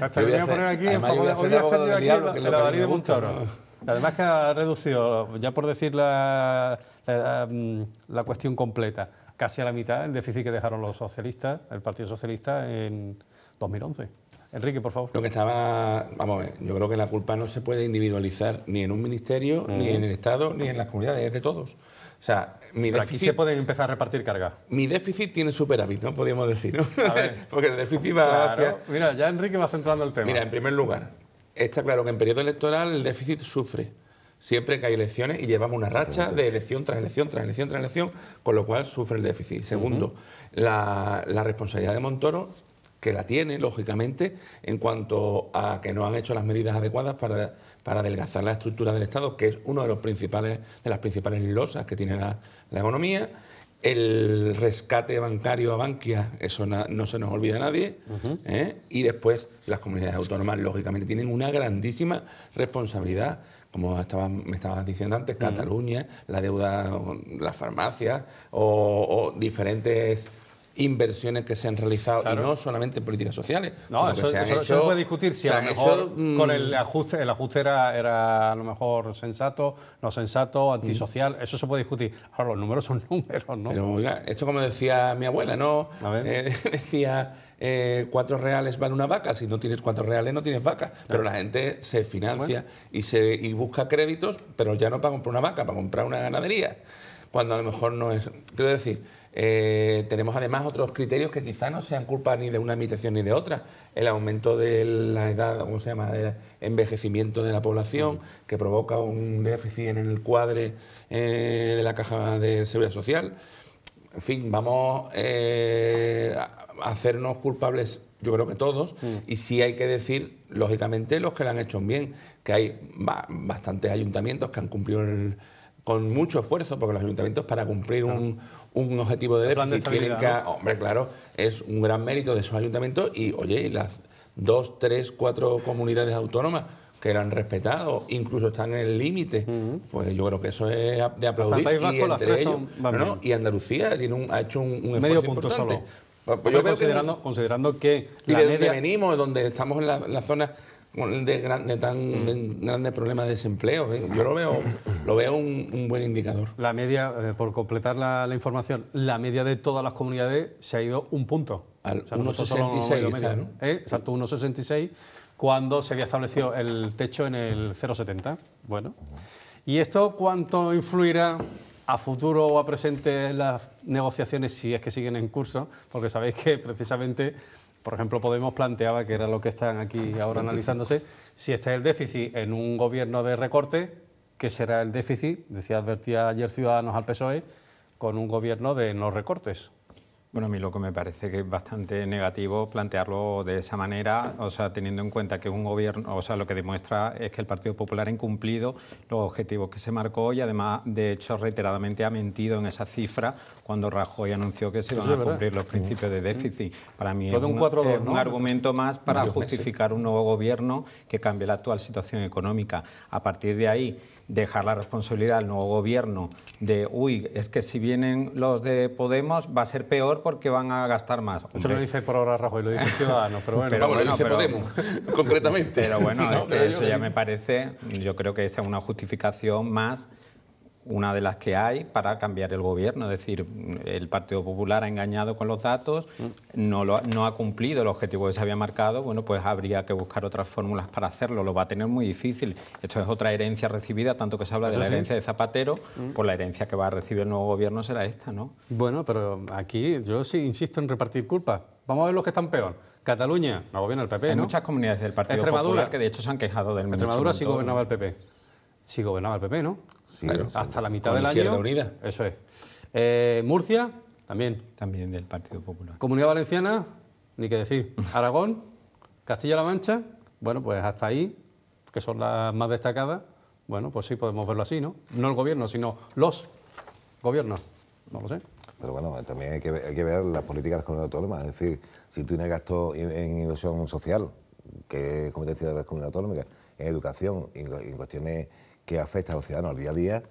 Hasta voy a poner aquí, en favor, no, a no, no, no, la no, de no, Además que ha reducido, ya por decir la, mm, la, cuestión completa, casi a la mitad el déficit que dejaron los socialistas, el Partido Socialista, en 2011. Enrique, por favor. Lo que estaba, vamos a ver, yo creo que la culpa no se puede individualizar ni en un ministerio, mm. ni en el Estado, ni en las comunidades, es de todos. O sea, mi Aquí se pueden empezar a repartir carga. Mi déficit tiene superávit, ¿no? Podríamos decir, Porque el déficit va hacia. Mira, ya Enrique va centrando el tema. Mira, en primer lugar, está claro que en periodo electoral el déficit sufre. Siempre que hay elecciones y llevamos una racha de elección tras elección, tras elección, tras elección, con lo cual sufre el déficit. Segundo, la, responsabilidad de Montoro que la tiene, lógicamente, en cuanto a que no han hecho las medidas adecuadas para, para adelgazar la estructura del Estado, que es una de, los principales, de las principales losas que tiene la, la economía el rescate bancario a Bankia, eso no se nos olvida nadie. ¿eh? Y después las comunidades autónomas, lógicamente, tienen una grandísima responsabilidad. Como me estabas diciendo antes, Cataluña, la deuda, las farmacias o diferentes inversiones que se han realizado y no solamente en políticas sociales. No, eso, se, puede discutir si a lo mejor mm, con el ajuste, el ajuste era, a lo mejor sensato, no sensato, mm. antisocial, eso se puede discutir. Ahora los números son números, ¿no? esto como decía mi abuela, ¿no? Eh, decía eh, cuatro reales van una vaca, si no tienes cuatro reales no tienes vaca. Pero la gente se financia y se y busca créditos, pero ya no para comprar una vaca, para comprar una ganadería. Cuando a lo mejor no es. Quiero decir eh, tenemos además otros criterios que quizá no sean culpa ni de una administración ni de otra. El aumento de la edad, ¿cómo se llama?, el envejecimiento de la población, que provoca un déficit en el cuadre eh, de la caja de seguridad social. En fin, vamos eh, a hacernos culpables, yo creo que todos, mm. y sí hay que decir, lógicamente, los que lo han hecho bien, que hay bastantes ayuntamientos que han cumplido con mucho esfuerzo, porque los ayuntamientos para cumplir un, un objetivo de déficit, tienen que, hombre, claro, es un gran mérito de esos ayuntamientos y, oye, las dos, tres, cuatro comunidades autónomas que han respetado, incluso están en el límite. Pues yo creo que eso es de aplaudir. y entre ellos, y Andalucía tiene ha hecho un, esfuerzo Medio punto importante. Solo. Pues, pues considerando que, considerando que y venimos, donde estamos en las la zona de, tan mm. grandes problemas de desempleo. ¿eh? Yo lo veo, lo veo un, buen indicador. La media, eh, por completar la, información, la media de todas las comunidades se ha ido un punto. o sea, 1,66. Claro. ¿eh? Exacto, 1,66 cuando se había establecido el techo en el 0,70. Bueno. ¿Y esto cuánto influirá a futuro o a presente en las negociaciones si es que siguen en curso? Porque sabéis que precisamente por ejemplo, Podemos planteaba, que era lo que están aquí ahora analizándose, si está el déficit en un gobierno de recorte, ¿qué será el déficit? Decía, advertía ayer Ciudadanos al PSOE, con un gobierno de no recortes. Bueno, a mí lo que me parece que es bastante negativo plantearlo de esa manera, o sea, teniendo en cuenta que un gobierno, o sea, lo que demuestra es que el Partido Popular ha incumplido los objetivos que se marcó y además, de hecho, reiteradamente ha mentido en esa cifra cuando Rajoy anunció que se iban a cumplir los principios de déficit. Para mí es un, es un argumento más para justificar un nuevo gobierno que cambie la actual situación económica. A partir de ahí, dejar la responsabilidad al nuevo gobierno de, uy, es que si vienen los de Podemos va a ser peor porque van a gastar más. Eso lo dice por ahora Rajoy, lo dice Ciudadanos, pero bueno. Pero ah, Podemos, concretamente. Pero bueno, eso ya me parece, yo creo que es una justificación más una de las que hay para cambiar el gobierno. Es decir, el Partido Popular ha engañado con los datos, mm. no, ha cumplido el objetivo que se había marcado, bueno, pues habría que buscar otras fórmulas para hacerlo, lo va a tener muy difícil. Esto es otra herencia recibida, tanto que se habla de la herencia de Zapatero, por mm. pues la herencia que va a recibir el nuevo gobierno será esta, ¿no? Bueno, pero aquí yo sí insisto en repartir culpas. Vamos a ver los que están peor. Cataluña, no gobierna el PP, Hay muchas comunidades del Partido Popular que de hecho se han quejado del Extremadura sí gobernaba el PP. Sí gobernaba el PP, ¿no? hasta la mitad del año. Eso es. Eh, Murcia, también. También del Partido Popular. Comunidad Valenciana, ni qué decir. Aragón, Castilla-La Mancha, bueno, pues hasta ahí, que son las más destacadas. Bueno, pues sí podemos verlo así, ¿no? No el gobierno, sino los gobiernos. No lo sé. Pero bueno, también hay que, ver, las políticas de las comunidades autónomas. Es decir, si tú tienes gasto en inversión social, que es competencia de las comunidades autónomas, en educación, en cuestiones que afecta a los ciudadanos al día a día,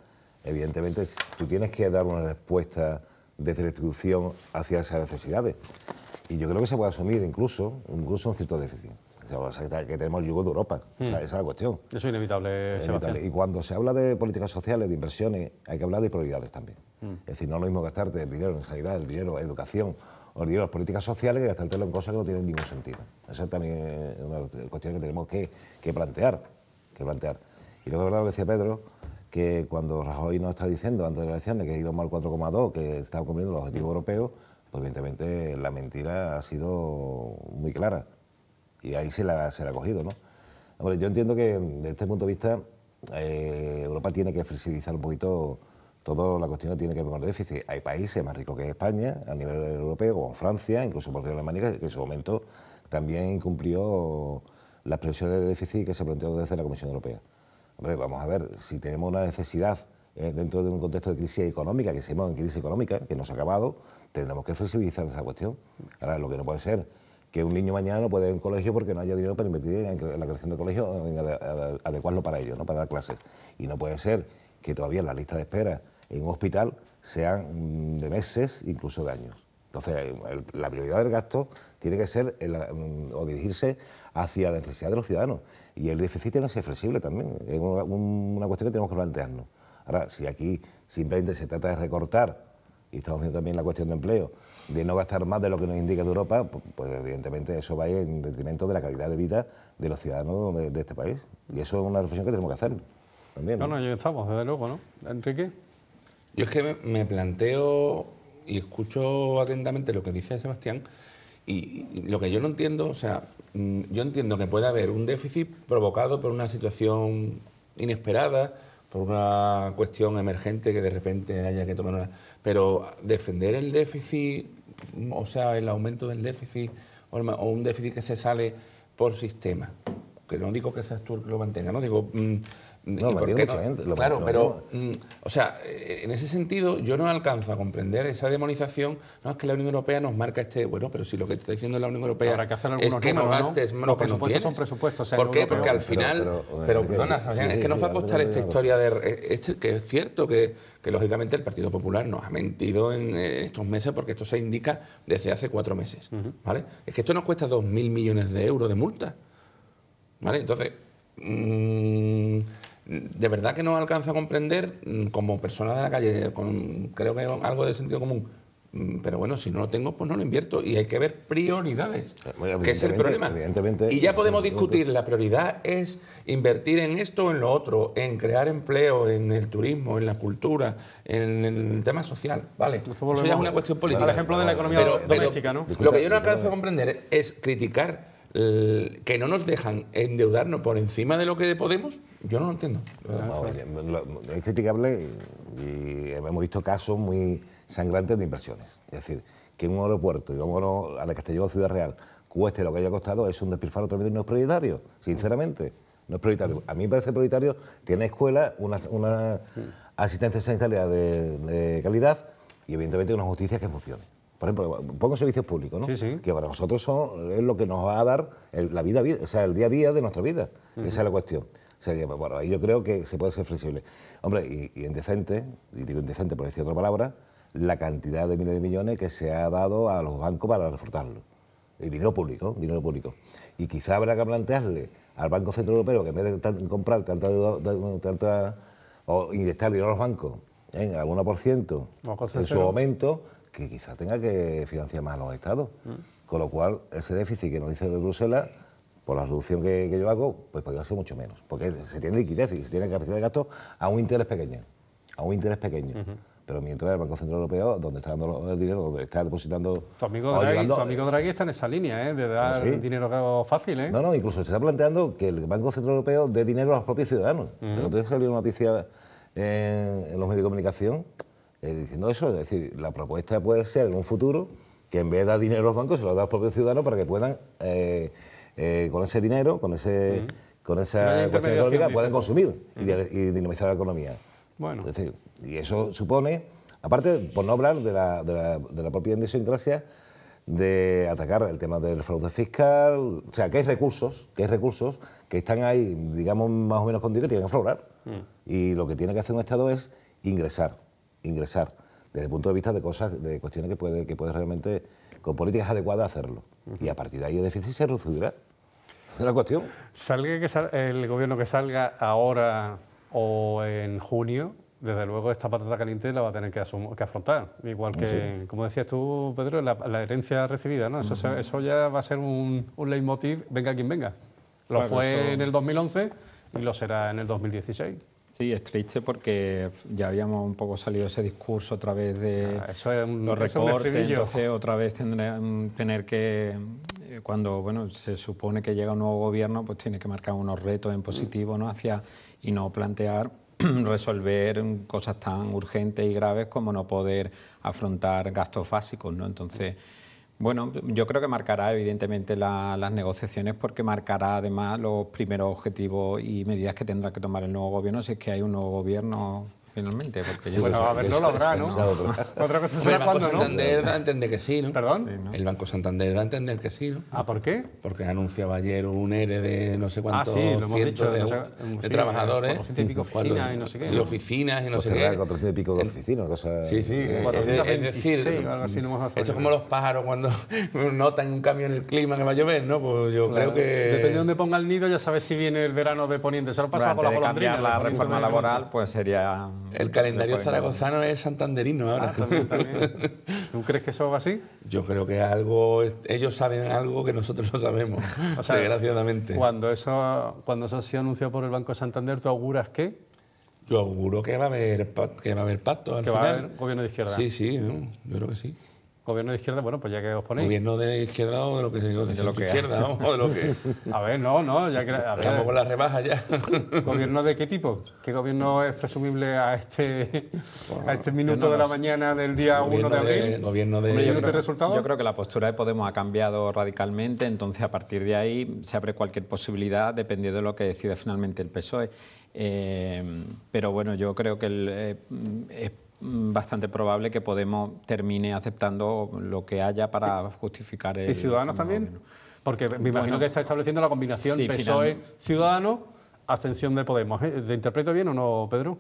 evidentemente tú tienes que dar una respuesta desde la institución hacia esas necesidades. Y yo creo que se puede asumir incluso, incluso un cierto déficit. O sea, que tenemos el yugo de Europa. Hmm. esa es la cuestión. Eso es inevitable, Y cuando se habla de políticas sociales, de inversiones, hay que hablar de prioridades también. Hmm. Es decir, no es lo mismo gastarte el dinero en sanidad, el dinero en educación o el dinero en políticas sociales que gastarte en cosas que no tienen ningún sentido. Esa también es una cuestión que tenemos que plantear. Que plantear. Y verdad lo decía Pedro, que cuando Rajoy nos está diciendo antes de las elecciones que íbamos al 4,2, que estaba cumpliendo los objetivos europeos, pues evidentemente la mentira ha sido muy clara. Y ahí se la, ha cogido, ¿no? Hombre, yo entiendo que desde este punto de vista eh, Europa tiene que flexibilizar un poquito toda la cuestión que tiene que ver con el déficit. Hay países más ricos que España a nivel europeo, como Francia, incluso porque Alemania, que en su momento también cumplió las previsiones de déficit que se planteó desde la Comisión Europea vamos a ver, si tenemos una necesidad eh, dentro de un contexto de crisis económica, que se llama crisis económica, que no se ha acabado, tendremos que flexibilizar esa cuestión. Ahora, lo que no puede ser que un niño mañana no pueda ir a un colegio porque no haya dinero para invertir en la creación del colegio, en adecuarlo para ello, ¿no? para dar clases. Y no puede ser que todavía las listas de espera en un hospital sean mm, de meses, incluso de años. Entonces, la prioridad del gasto tiene que ser mm, o dirigirse hacia la necesidad de los ciudadanos. Y el déficit tiene que ser flexible también, es una, cuestión que tenemos que plantearnos. Ahora, si aquí simplemente se trata de recortar, y estamos viendo también la cuestión de empleo, de no gastar más de lo que nos indica Europa, pues evidentemente eso va en detrimento de la calidad de vida de los ciudadanos de, este país. Y eso es una reflexión que tenemos que hacer también. No, no, no ya estamos, desde luego, ¿no? Enrique. Yo es que me planteo y escucho atentamente lo que dice Sebastián y, lo que yo no entiendo, o sea, mm, yo entiendo que puede haber un déficit provocado por una situación inesperada, por una cuestión emergente que de repente haya que tomar una... Pero defender el déficit, mm, o sea, el aumento del déficit o, un déficit que se sale por sistema, que no digo que seas tú el que lo mantenga, no digo... Mm, no, lo mucha claro, pero, mm, o sea, eh, en ese sentido yo no alcanzo a comprender esa demonización. No es que la Unión Europea nos marca este, bueno, pero si lo que te está diciendo la Unión Europea es que no gastes, no, presupuestos son presupuestos. ¿Por qué? Porque al final, pero, es que nos va a costar esta historia de, eh, este, que es cierto que, lógicamente el Partido Popular nos ha mentido en estos meses porque esto se indica desde hace cuatro meses, ¿vale? Es que esto nos cuesta 2.000 millones de euros de multa, ¿vale? Entonces. Mm, de verdad que no alcanza a comprender mm, como persona de la calle, con, creo que algo de sentido común. Mm, pero bueno, si no lo tengo, pues no lo invierto. Y hay que ver prioridades, eh, que es el problema. Y ya podemos discutir, la prioridad es invertir en esto o en lo otro, en crear empleo, en el turismo, en la cultura, en el tema social, ¿vale? Eso ya es una cuestión política. Al ejemplo de la economía lo que yo no alcanzo a comprender es criticar que no nos dejan endeudarnos por encima de lo que podemos yo no lo entiendo. Ah, es criticable y, hemos visto casos muy sangrantes de inversiones. Es decir, que un aeropuerto, y a la Castellón Ciudad Real, cueste lo que haya costado, es un despilfarro tremendo y no es prioritario, sinceramente. No es prioritario. A mí me parece prioritario, tiene escuela, una, asistencia sanitaria de, calidad y evidentemente una justicia que funcione por ejemplo, pongo servicios públicos, Que para nosotros son, es lo que nos va a dar el, la vida, o sea, el día a día de nuestra vida. Esa es la cuestión sería bueno. yo creo que se puede ser flexible. Hombre, y, indecente, y digo indecente por decir otra palabra, la cantidad de miles de millones que se ha dado a los bancos para reforzarlo. Y dinero público, dinero público. Y quizá habrá que plantearle al Banco Central Europeo que en vez de comprar tanta, deuda, o inyectar dinero a los bancos en algún por ciento en su aumento, que quizá tenga que financiar más a los estados. Mm. Con lo cual, ese déficit que nos dice de Bruselas por la reducción que, yo hago, pues podría ser mucho menos, porque se tiene liquidez y se tiene capacidad de gasto a un interés pequeño, a un interés pequeño. Pero mientras el Banco Central Europeo, donde está dando el dinero, donde está depositando... Tu amigo, Draghi, está en esa línea, ¿eh? de dar dinero fácil. ¿eh? No, no, incluso se está planteando que el Banco Central Europeo dé dinero a los propios ciudadanos. Uh salió una noticia en, los medios de comunicación eh, diciendo eso. Es decir, la propuesta puede ser en un futuro que en vez de dar dinero a los bancos, se lo da a los propios ciudadanos para que puedan eh, eh, con ese dinero, con, ese, con esa cuestión económica, pueden consumir y, dinamizar la economía. Bueno. y eso supone, aparte, por no hablar de la, de de propia idiosincrasia, de atacar el tema del fraude fiscal, o sea, que hay recursos, que hay recursos que están ahí, digamos, más o menos contigo que tienen que aflorar. Mm. Y lo que tiene que hacer un Estado es ingresar, ingresar, desde el punto de vista de cosas, de cuestiones que puede, que puede realmente, con políticas adecuadas, hacerlo. Y a partir de ahí el déficit se reducirá. Es la cuestión. Salga que el gobierno que salga ahora o en junio, desde luego esta patata caliente la va a tener que, afrontar. Igual que, como decías tú, Pedro, la, herencia recibida, ¿no? Eso, ya va a ser un, leitmotiv, venga quien venga. Lo fue en el 2011 y lo será en el 2016. Sí, es triste porque ya habíamos un poco salido ese discurso otra vez de ah, los recortes, entonces otra vez tendré, mm, tener que, eh, cuando bueno se supone que llega un nuevo gobierno, pues tiene que marcar unos retos en positivo ¿no? Hacia, y no plantear resolver cosas tan urgentes y graves como no poder afrontar gastos básicos. ¿no? Entonces... Bueno, yo creo que marcará evidentemente las negociaciones porque marcará además los primeros objetivos y medidas que tendrá que tomar el nuevo gobierno si es que hay un nuevo gobierno finalmente. Porque yo bueno, a ver, no lo habrá, ¿no? Otra cosa será el Banco Santander ¿no? va a entender que sí, ¿no? ¿Perdón? El Banco Santander va a entender que sí, ¿no? ¿Ah, por qué? Porque anunciaba ayer un ERE de no sé cuántos ah, sí, lo hemos dicho, de, oficina, trabajadores. 400 y pico oficinas y no sé qué. Y oficinas y no pues sé qué. 400 y pico de oficinas, cosa... Sí, sí. Es decir, algo así, no hemos esto es como los pájaros cuando notan un cambio en el clima que va a llover, ¿no? Pues yo creo que... Depende de dónde ponga el nido, ya sabes si viene el verano de Poniente. Se lo pasa por la la reforma laboral, pues sería el calendario zaragozano es santanderino ahora. Ah, también, ¿Tú crees que eso va así? Yo creo que algo, ellos saben algo que nosotros no sabemos, o sea, desgraciadamente. Cuando eso, cuando eso se anunció por el Banco Santander, ¿tú auguras qué? Yo auguro que va a haber, que va a haber pacto al que va a haber gobierno de izquierda. Sí, sí, yo creo que sí. Gobierno de izquierda, bueno, pues ya que os ponéis. Gobierno de izquierda o de lo que se de, lo que izquierda, ¿no? A ver, no, no, ya que. con las rebajas ya. ¿Gobierno de qué tipo? ¿Qué gobierno es presumible a este, a este minuto de la mañana del día 1 de abril? gobierno de. yo, creo, yo creo que la postura de Podemos ha cambiado radicalmente, entonces a partir de ahí se abre cualquier posibilidad dependiendo de lo que decida finalmente el PSOE. Eh, pero bueno, yo creo que el, eh, Mm, bastante probable que Podemos termine aceptando lo que haya para justificar el... ¿Y Ciudadanos también? Porque me imagino que está estableciendo la combinación PSOE-Ciudadanos, abstención de Podemos. ¿Te ¿Eh? interpreto bien o no, Pedro?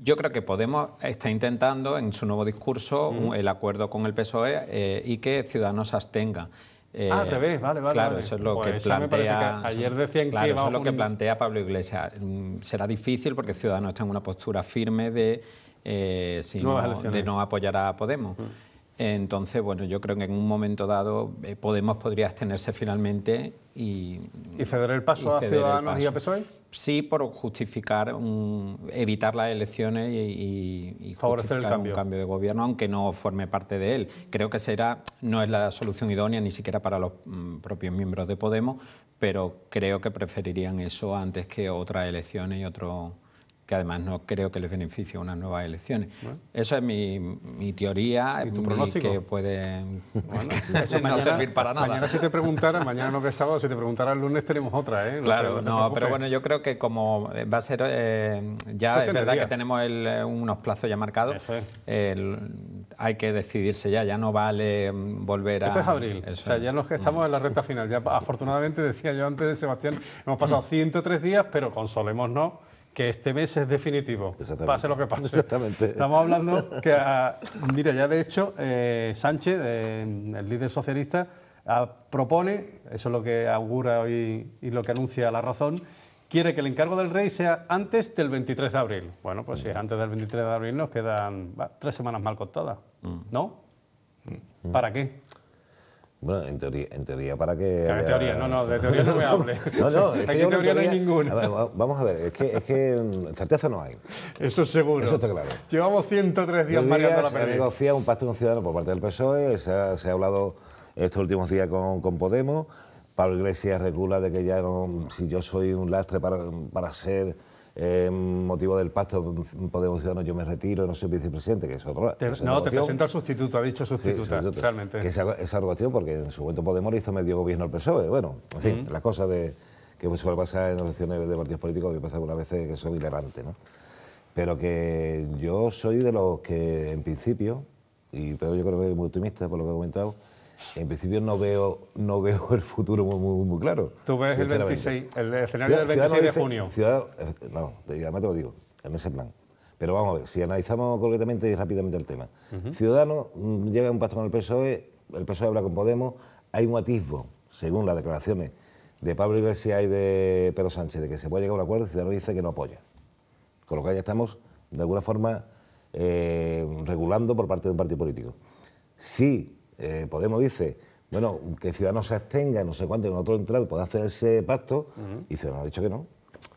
Yo creo que Podemos está intentando en su nuevo discurso el acuerdo con el PSOE eh, y que Ciudadanos abstenga. ah, al eh, revés, vale, vale. Claro, eso es lo pues que plantea. ayer decían que eso es lo que plantea Pablo Iglesias. Mm, será difícil porque Ciudadanos está en una postura firme de eh, de no apoyar a Podemos. Mm. Entonces, bueno, yo creo que en un momento dado eh, Podemos podría abstenerse finalmente y... ¿Y ceder el paso a Ciudadanos y a PSOE? Sí, por justificar, evitar las elecciones y, favorecer el cambio. un cambio de gobierno, aunque no forme parte de él. Creo que será, no es la solución idónea ni siquiera para los mm, propios miembros de Podemos, pero creo que preferirían eso antes que otras elecciones y otro que además no creo que les beneficie unas nuevas elecciones. Eso es mi, teoría, ¿Y tu pronóstico? que puede no servir para nada. Mañana si te preguntara, mañana no que es sábado, si te preguntara el lunes tenemos otra. ¿eh? claro, no, pero bueno, yo creo que como va a ser, eh, ya es verdad que tenemos eh, unos plazos ya marcados, hay que decidirse ya, ya no vale mm, volver a... Esto es abril, o sea, ya los que estamos en la recta final. Ya afortunadamente, decía yo antes de Sebastián, hemos pasado 103 días, pero consolémonos que este mes es definitivo, pase lo que pase. Exactamente. Estamos hablando que, ah, mira, ya de hecho, eh, Sánchez, eh, el líder socialista, ah, propone, eso es lo que augura hoy y lo que anuncia la razón, quiere que el encargo del rey sea antes del 23 de abril. Bueno, pues sí, si antes del 23 de abril nos quedan tres semanas mal contadas, mm. ¿no? Mm. ¿Para qué? Bueno, en teoría, en teoría para que... en teoría, no, no, de teoría no me hable. no, no, en teoría, no hay ninguna. vamos a ver, es que, es que mm, certeza no hay. Eso es seguro. Eso está claro. Llevamos 103 días mareando la pérdida. Se ha negociado un pacto con Ciudadanos por parte del PSOE, se ha, se ha hablado estos últimos días con, con Podemos, Pablo Iglesias regula de que ya no, si yo soy un lastre para, para ser eh, motivo del pacto Podemos Ciudadanos yo me retiro, no soy vicepresidente, que es otro... Te, no, te presenta al sustituto, ha dicho sustituta, realmente. Que esa, porque en su momento Podemos hizo medio gobierno al PSOE, bueno, en fin, las cosas que suele pasar en elecciones de partidos políticos, que pasa algunas veces que son hilarantes, ¿no? Pero que yo soy de los que, en principio, y pero yo creo que es muy optimista por lo que he comentado, en principio no veo, no veo el futuro muy, claro. Tú ves el 26, el escenario del 26 de junio. Ciudadano, eh, no, además te lo digo, en ese plan. Pero vamos a ver, si analizamos concretamente y rápidamente el tema. ciudadano Ciudadanos mm, llega un pacto con el PSOE, el PSOE habla con Podemos, hay un atisbo, según las declaraciones de Pablo Iglesias y de Pedro Sánchez, de que se puede llegar a un acuerdo, Ciudadanos dice que no apoya. Con lo cual ya estamos, de alguna forma, eh, regulando por parte de un partido político. Si eh, Podemos dice, bueno, que Ciudadanos se abstenga, no sé cuánto, y otro entramos y hacer ese pacto, y Ciudadanos ha dicho que no.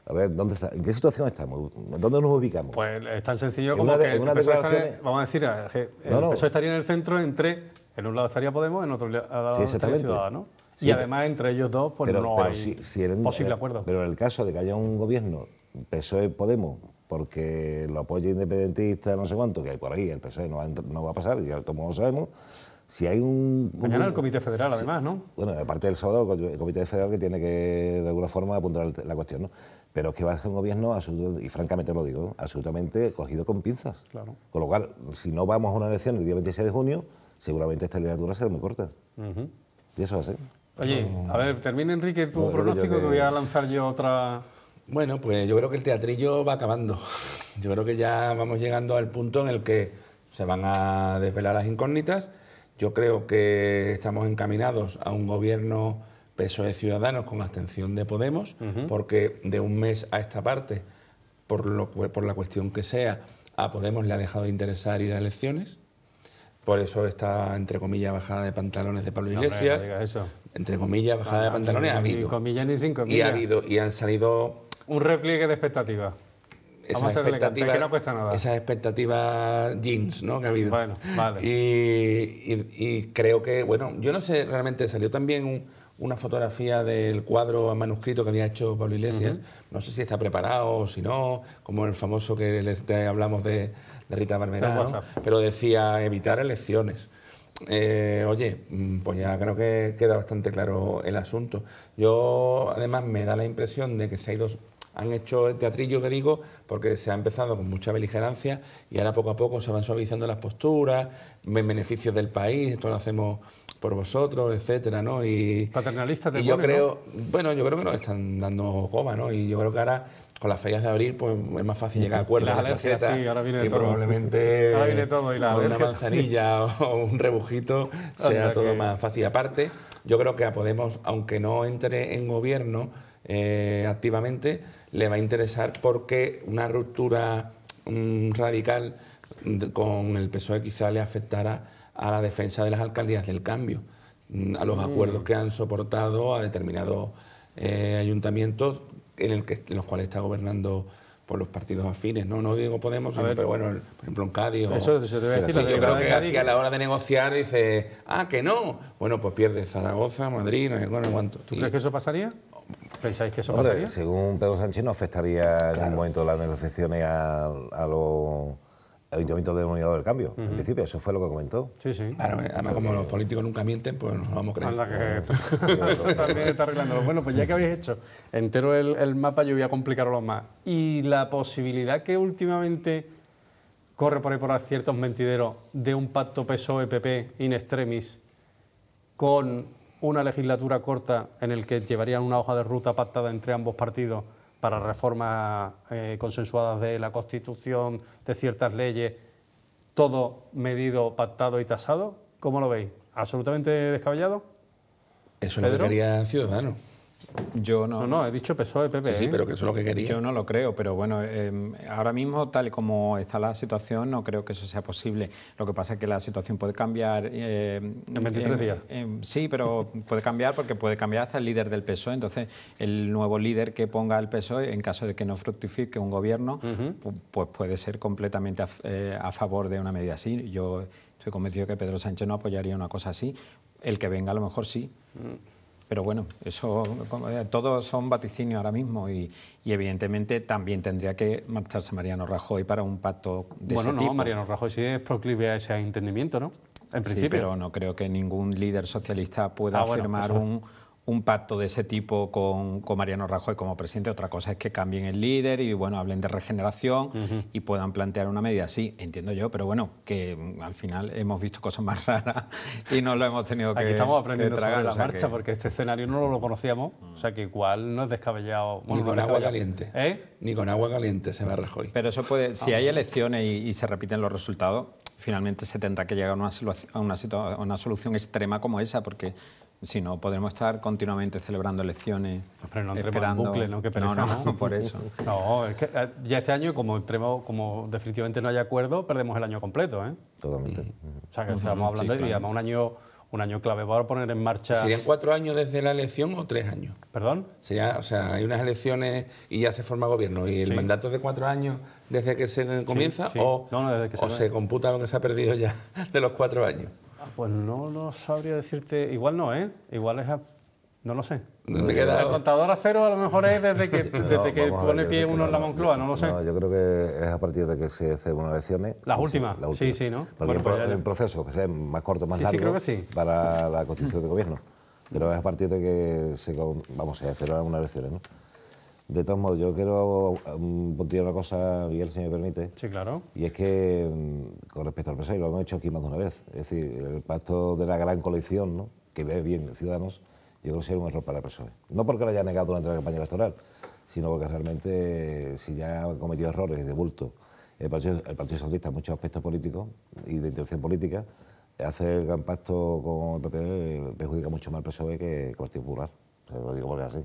A ver, ¿dónde ¿en qué situación estamos? ¿Dónde nos ubicamos? Pues es tan sencillo como vamos a decir, eso estaría en el centro entre, en un lado estaría Podemos, en otro lado estaría Ciudadanos. y además entre ellos dos pues no hay si, posible eh, acuerdo. Pero en el caso de que haya un gobierno PSOE-Podemos porque lo apoya independentista, no sé cuánto, que hay por ahí el PSOE no va, a pasar, ya todos sabemos, si hay un, Mañana el Comité Federal, además, ¿no? Bueno, aparte del sábado, el Comité Federal que tiene que, de alguna forma, apuntar la cuestión, ¿no? Pero es que va a ser un gobierno, y francamente lo digo, absolutamente cogido con pinzas. Claro. Con lo cual, si no vamos a una elección el día 26 de junio, seguramente esta legislatura será muy corta. Y eso va a ser. Oye, a ver, termina Enrique tu pronóstico que voy a lanzar yo otra... Bueno, pues yo creo que el teatrillo va acabando. Yo creo que ya vamos llegando al punto en el que se van a desvelar las incógnitas yo creo que estamos encaminados a un gobierno peso de Ciudadanos con abstención de Podemos, porque de un mes a esta parte, por, lo, por la cuestión que sea, a Podemos le ha dejado de interesar ir a elecciones. Por eso está, entre comillas, bajada de pantalones de Pablo Iglesias. Entre comillas, bajada de pantalones ha habido. Ni Y ha habido, y han salido... Un repliegue de expectativas esas expectativas, que jeans, ¿no? Que ha habido. Bueno, vale. Y, creo que, bueno, yo no sé, realmente salió también una fotografía del cuadro manuscrito que había hecho Pablo Iglesias. No sé si está preparado o si no, como el famoso que les hablamos de, Rita Barberá, ¿no? pero decía evitar elecciones. Eh, oye, mm, pues ya creo que queda bastante claro el asunto. Yo además me da la impresión de que se ha ido han hecho el teatrillo que digo porque se ha empezado con mucha beligerancia y ahora poco a poco se van suavizando las posturas, beneficios del país, esto lo hacemos por vosotros, etcétera, ¿no? Y, Paternalista y yo creo, bueno, yo creo que nos están dando coba, ¿no? Y yo creo que ahora con las ferias de abril pues es más fácil llegar a acuerdos sí, ahora viene probablemente todo y la con una manzanilla o un rebujito sea todo más fácil. Aparte, yo creo que Podemos, aunque no entre en gobierno, eh, activamente, le va a interesar porque una ruptura radical con el PSOE quizá le afectará a la defensa de las alcaldías del cambio, mm, a los mm. acuerdos que han soportado a determinados eh, ayuntamientos en, el que, los cuales está gobernando por los partidos afines, no no digo Podemos, pero bueno, por ejemplo en Cádiz. o, te decir. yo creo que a la hora de negociar dice, ah, que no. Bueno, pues pierde Zaragoza, Madrid, no sé cuánto. ¿Tú crees que eso pasaría? ¿Pensáis que eso pasaría? Según Pedro Sánchez, no afectaría en ningún momento las negociaciones a, los ayuntamientos de unidad del cambio. En principio, eso fue lo que comentó. Sí, sí. Eh, además, como los políticos nunca mienten, pues nos vamos a creer. Que... También está arreglándolo. Bueno, pues ya que habéis hecho entero el, mapa, yo voy a complicarlo más. Y la posibilidad que últimamente corre por ahí por ciertos mentideros de un pacto PSOE-PP e in extremis con una legislatura corta en el que llevarían una hoja de ruta pactada entre ambos partidos para reformas eh, consensuadas de la Constitución, de ciertas leyes, todo medido, pactado y tasado? ¿Cómo lo veis? ¿Absolutamente descabellado? Eso lo ciudadano. Ciudadanos. Yo no. No, he dicho PSOE, PP. E. Sí, pero que eso es lo que quería. Yo no lo creo, pero bueno, em, ahora mismo, tal y como está la situación, no creo que eso sea posible. Lo que pasa es que la situación puede cambiar. Eh, en 23 días. sí, pero puede cambiar porque puede cambiar hasta el líder del PSOE. Entonces, el nuevo líder que ponga el PSOE, en caso de que no fructifique un gobierno, pues puede ser completamente eh, a, favor de una medida así. Yo estoy convencido que Pedro Sánchez no apoyaría una cosa así. El que venga, a lo mejor sí. Mm. Pero bueno, eso eh, todos son vaticinios ahora mismo y, evidentemente también tendría que marcharse Mariano Rajoy para un pacto de bueno, no, Mariano Rajoy sí es proclive a ese entendimiento, ¿no? En principio. pero no creo que ningún líder socialista pueda ah, afirmar firmar un un pacto de ese tipo con, Mariano Rajoy como presidente, otra cosa es que cambien el líder y bueno, hablen de regeneración y puedan plantear una medida así, entiendo yo, pero bueno, que al final hemos visto cosas más raras y no lo hemos tenido que Aquí estamos aprendiendo tragar, la marcha porque este escenario no lo conocíamos, mm. o sea que igual no es descabellado. Ni con agua caliente. ¿Eh? Ni con agua caliente se va Rajoy. Pero eso puede, si hay ah. elecciones y, se repiten los resultados, finalmente se tendrá que llegar a una, una, solución extrema como esa, porque si no, podremos estar continuamente celebrando elecciones. en bucle, ¿no? Que no, por eso. no, es que eh, ya este año, como, entremos, como definitivamente no hay acuerdo, perdemos el año completo, ¿eh? Totalmente. Mm. O sea, que estamos hablando de un año, un año clave para poner en marcha... ¿Serían cuatro años desde la elección o tres años? ¿Perdón? Sería, o sea, hay unas elecciones y ya se forma gobierno. ¿Y el mandato es de cuatro años desde que se comienza o, se, o se computa lo que se ha perdido ya de los cuatro años? Pues no lo sabría decirte. Igual no, ¿eh? Igual es. A... No lo sé. Queda... El contador a cero a lo mejor es desde que, desde que pone pie uno en la Moncloa, no, lo sé. No, yo creo que es a partir de que se hacen unas elecciones. ¿eh? Las últimas, sí, sí, ¿no? Porque bueno, el, pues proceso, que sea más corto, más sí, largo, sí, creo que sí. para la constitución de gobierno. Pero es a partir de que se, vamos, unas elecciones, ¿no? De todos modos, yo quiero puntillar una cosa, Miguel, si me permite. Sí, claro. Y es que, mm, con respecto al PSOE, lo hemos hecho aquí más de una vez, es decir, el pacto de la gran coalición, ¿no? que ve bien Ciudadanos, yo creo que sería un error para el PSOE. No porque lo haya negado durante la campaña electoral, sino porque realmente, si ya ha cometido errores de bulto el Partido, el Partido Socialista en muchos aspectos políticos y de intervención política, hacer el gran pacto con el PP e, eh, perjudica mucho más al PSOE que el Partido Popular. lo digo porque así.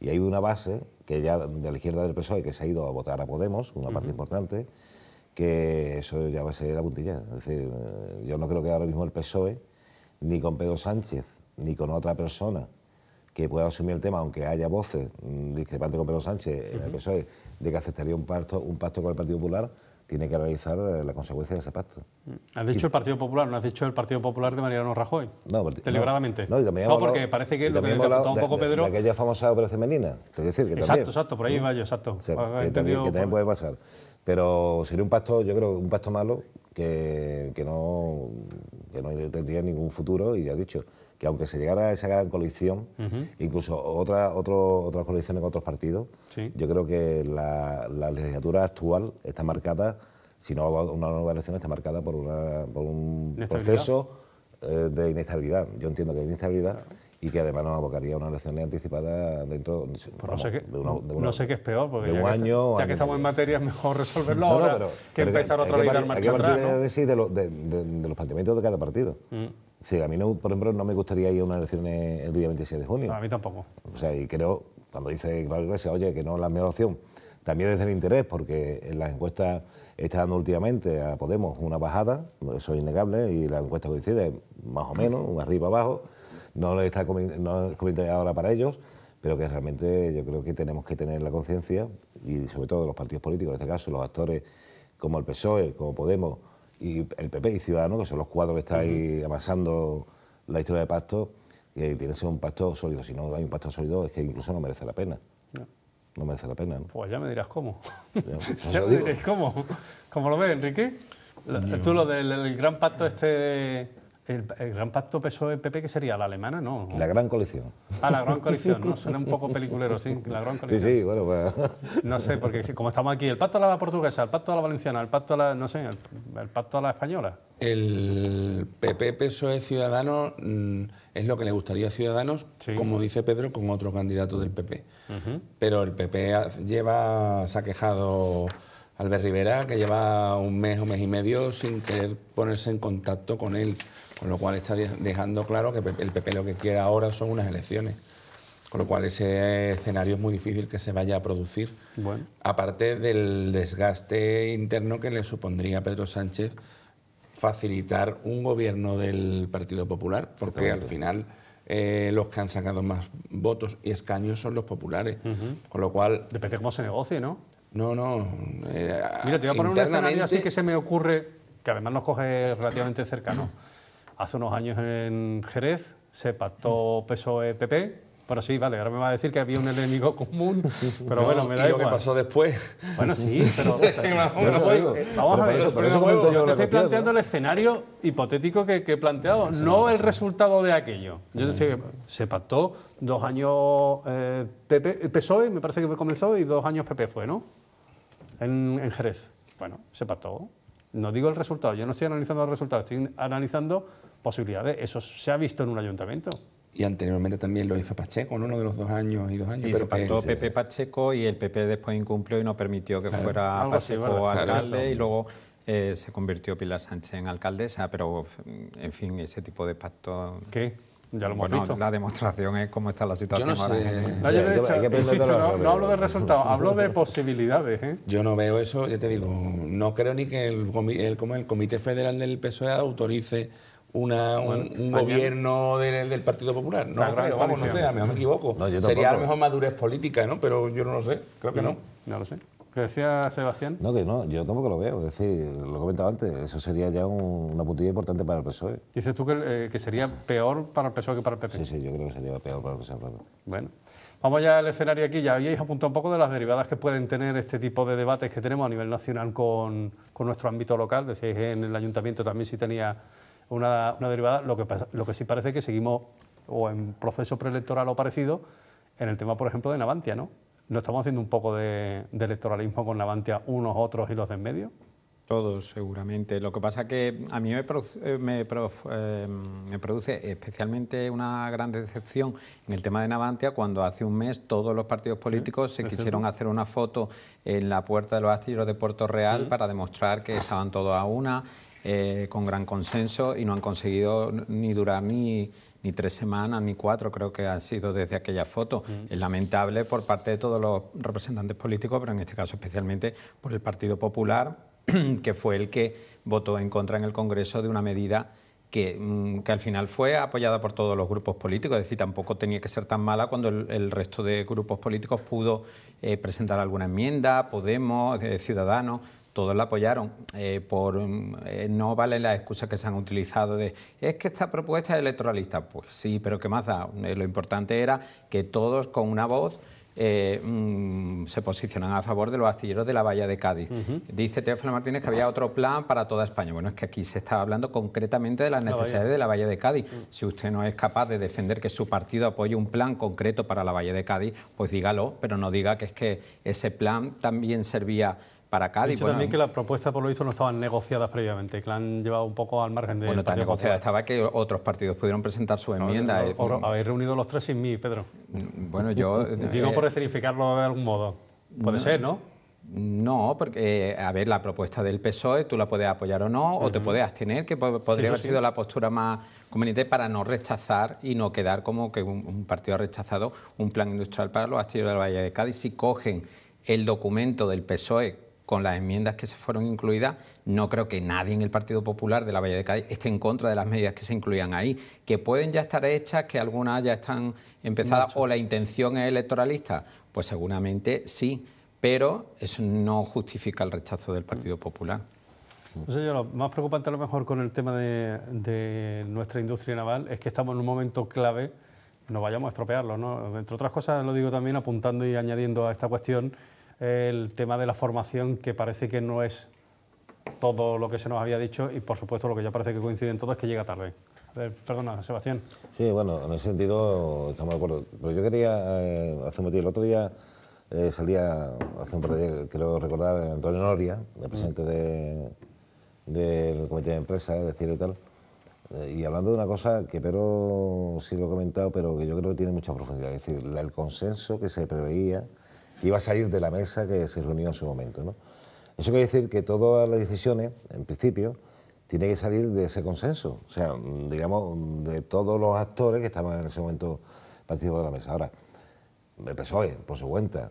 Y hay una base que ya de la izquierda del PSOE que se ha ido a votar a Podemos, una parte importante, que eso ya va a ser la puntilla. Es decir, eh, yo no creo que ahora mismo el PSOE, ni con Pedro Sánchez, ni con otra persona que pueda asumir el tema, aunque haya voces mm, discrepantes con Pedro Sánchez en el PSOE, de que aceptaría un, pacto, un pacto con el Partido Popular, tiene que realizar eh, la consecuencia de ese pacto. Mm. ¿Has dicho el Partido Popular? ¿No has dicho el Partido Popular de Mariano Rajoy? No, deliberadamente. No, porque parece que lo que ha decía un poco Pedro... De, aquella famosa operación menina. decir, exacto, exacto, por ahí va yo, exacto. que, también, puede pasar. Pero sería un pacto, yo creo, un pacto malo que, no, no tendría ningún futuro y ya he dicho que aunque se llegara a esa gran coalición, incluso otra, otro, otras coaliciones con otros partidos, yo creo que la, legislatura actual está marcada, si no una nueva elección, está marcada por, un proceso eh, de inestabilidad. Yo entiendo que hay inestabilidad y que además nos abocaría a unas elecciones anticipadas dentro de, un pues año. no sé qué es peor, porque ya, año, que, que estamos en materia es mejor resolverlo ahora que empezar otra vez a dar marcha hay que atrás. De, de, los planteamientos de cada partido. Mm. a mí, por ejemplo, no me gustaría ir a una elecciones el día 26 de junio. a mí tampoco. O sea, y creo, cuando dice Pablo Iglesias, oye, que no es la mejor opción, también desde el interés, porque en las encuestas está dando últimamente a Podemos una bajada, eso es innegable, y la encuesta coincide más o menos, un arriba, abajo no lo está comentado ahora para ellos, pero que realmente yo creo que tenemos que tener la conciencia, y sobre todo los partidos políticos, en este caso los actores como el PSOE, como Podemos, y el PP y Ciudadanos, que son los cuadros que están ahí amasando la historia de pacto, que tiene que ser un pacto sólido. Si no hay un pacto sólido, es que incluso no merece la pena. No, merece la pena. ¿no? Pues ya me dirás cómo. ya, me diréis cómo. ¿Cómo lo ves, Enrique? Tú lo del gran pacto este... De el, gran pacto PSOE-PP, e que sería? ¿La alemana? No. La gran coalición. Ah, la gran coalición, ¿no? Suena un poco peliculero, sí. La gran coalición. Sí, sí, bueno, pues... No sé, porque como estamos aquí, el pacto a la portuguesa, el pacto a la valenciana, el pacto a la, no sé, el, pacto a la española. El PP-PSOE-Ciudadanos mm, es lo que le gustaría a Ciudadanos, como dice Pedro, con otro candidato del PP. Pero el PP lleva, se ha quejado... Albert Rivera, que lleva un mes o mes y medio sin querer ponerse en contacto con él. Con lo cual está dejando claro que el PP lo que quiere ahora son unas elecciones. Con lo cual ese escenario es muy difícil que se vaya a producir. Aparte del desgaste interno que le supondría a Pedro Sánchez facilitar un gobierno del Partido Popular, porque al final eh, los que han sacado más votos y escaños son los populares. Con lo cual... Depende cómo se negocie, ¿no? No, no. Eh, Mira, te voy a poner un escenario así que se me ocurre, que además nos coge relativamente cercano. Hace unos años en Jerez se pactó PSOE-PP, e, bueno, sí, vale, ahora me va a decir que había un enemigo común, pero bueno, me da igual. qué pasó después. Bueno, sí, pero... vamos a ver, yo estoy planteando el escenario hipotético que, he planteado, no, el resultado de aquello. Yo te estoy... Se pactó dos años PP, eh, PSOE, eh, me parece que comenzó, y dos años PP fue, ¿no? en Jerez. Bueno, se pactó. No digo el resultado, yo no estoy analizando el resultado, estoy analizando posibilidades. Eso se ha visto en un ayuntamiento. Y anteriormente también lo hizo Pacheco, en uno de los dos años y dos años. Y se pactó Pepe Pacheco y el PP después incumplió y no permitió que fuera Pacheco alcalde y luego eh, se convirtió Pilar Sánchez en alcaldesa, pero en fin, ese tipo de pacto... ¿Qué? Ya lo hemos visto. La demostración es cómo está la situación yo no Sé. hablo de resultados, hablo de posibilidades. ¿eh? Yo no veo eso, yo te digo, no creo ni que el, el, el Comité Federal del PSOE autorice una, un, gobierno del Partido Popular. No, creo, no sé, a lo mejor me equivoco. Sería a lo mejor madurez política, ¿no? Pero yo no lo sé, creo que no. Mm, no lo sé. ¿Qué decía Sebastián? No, que no, yo tampoco lo veo. Es decir, lo comentaba antes, eso sería ya una puntilla importante para el PSOE. Dices tú que, eh, que sería peor para el PSOE que para el PP. Sí, sí, yo creo que sería peor para el PSOE. Bueno. Vamos ya al escenario aquí. Ya habíais apuntado un poco de las derivadas que pueden tener este tipo de debates que tenemos a nivel nacional con, con nuestro ámbito local. Decíais en el ayuntamiento también si tenía una, derivada. Lo que, lo que sí parece que seguimos o en proceso preelectoral o parecido en el tema, por ejemplo, de Navantia, ¿no? ¿No estamos haciendo un poco de, electoralismo con Navantia unos, otros y los de en medio? Todos, seguramente. Lo que pasa que a mí me, produce, eh, eh, me, produce especialmente una gran decepción en el tema de Navantia cuando hace un mes todos los partidos políticos se quisieron hacer una foto en la puerta de los astilleros de Puerto Real para demostrar que estaban todos a una. Eh, con gran consenso y no han conseguido ni durar ni, tres semanas, ni cuatro, creo que ha sido desde aquella foto. Mm. Es lamentable por parte de todos los representantes políticos, pero en este caso especialmente por el Partido Popular, que fue el que votó en contra en el Congreso de una medida mm, que, al final fue apoyada por todos los grupos políticos, es decir, tampoco tenía que ser tan mala cuando el, resto de grupos políticos pudo eh, presentar alguna enmienda, Podemos, eh, Ciudadanos, todos la apoyaron. Eh, por, mm, eh, no valen las excusas que se han utilizado de es que esta propuesta es electoralista. Pues sí, pero ¿qué más da? Eh, lo importante era que todos con una voz mm, se posicionan a favor de los astilleros de la Valle de Cádiz. Dice Teófilo Martínez que había otro plan para toda España. Bueno, es que aquí se está hablando concretamente de las necesidades de la Valle de Cádiz. Mm. Si usted no es capaz de defender que su partido apoye un plan concreto para la Valle de Cádiz, pues dígalo, pero no diga que es que ese plan también servía para Cádiz. también que la propuesta por lo visto, no estaban negociadas previamente, que la han llevado un poco al margen de... Bueno, tan negociada estaba que otros partidos pudieron presentar su enmienda. Eh, mm. habéis reunido los tres sin mí, Pedro. Bueno, yo... Digo eh, por escenificarlo de algún modo. Puede ser, ¿no? No, porque, eh, a ver, la propuesta del PSOE tú la puedes apoyar o no, o te puedes abstener, que podría haber sido la postura más conveniente para no rechazar y no quedar como que un, partido ha rechazado un plan industrial para los astilleros de la Bahía de Cádiz. Si cogen el documento del PSOE con las enmiendas que se fueron incluidas, no creo que nadie en el Partido Popular de la Valle de Cádiz esté en contra de las medidas que se incluían ahí, que pueden ya estar hechas, que algunas ya están empezadas o la intención es electoralista, pues seguramente sí, pero eso no justifica el rechazo del Partido Popular. Señor, yo, lo más preocupante a lo mejor con el tema de, de nuestra industria naval es que estamos en un momento clave no vayamos a estropearlo. ¿no? Entre otras cosas, lo digo también apuntando y añadiendo a esta cuestión el tema de la formación, que parece que no es todo lo que se nos había dicho y, por supuesto, lo que ya parece que coincide en todo es que llega tarde. Perdona, Sebastián. Sí, bueno, en ese sentido estamos de acuerdo. Pero yo quería, eh, hace un el otro día eh, salía, hace un par de días, quiero recordar, Antonio Noria, el presidente de, del Comité de Empresa, de y tal, eh, y hablando de una cosa que pero sí lo he comentado, pero que yo creo que tiene mucha profundidad, es decir, el consenso que se preveía que iba a salir de la mesa que se reunió en su momento. Eso quiere decir que todas las decisiones, en principio, ...tiene que salir de ese consenso, o sea, digamos, de todos los actores que estaban en ese momento participando de la mesa. Ahora, el PSOE, por su cuenta,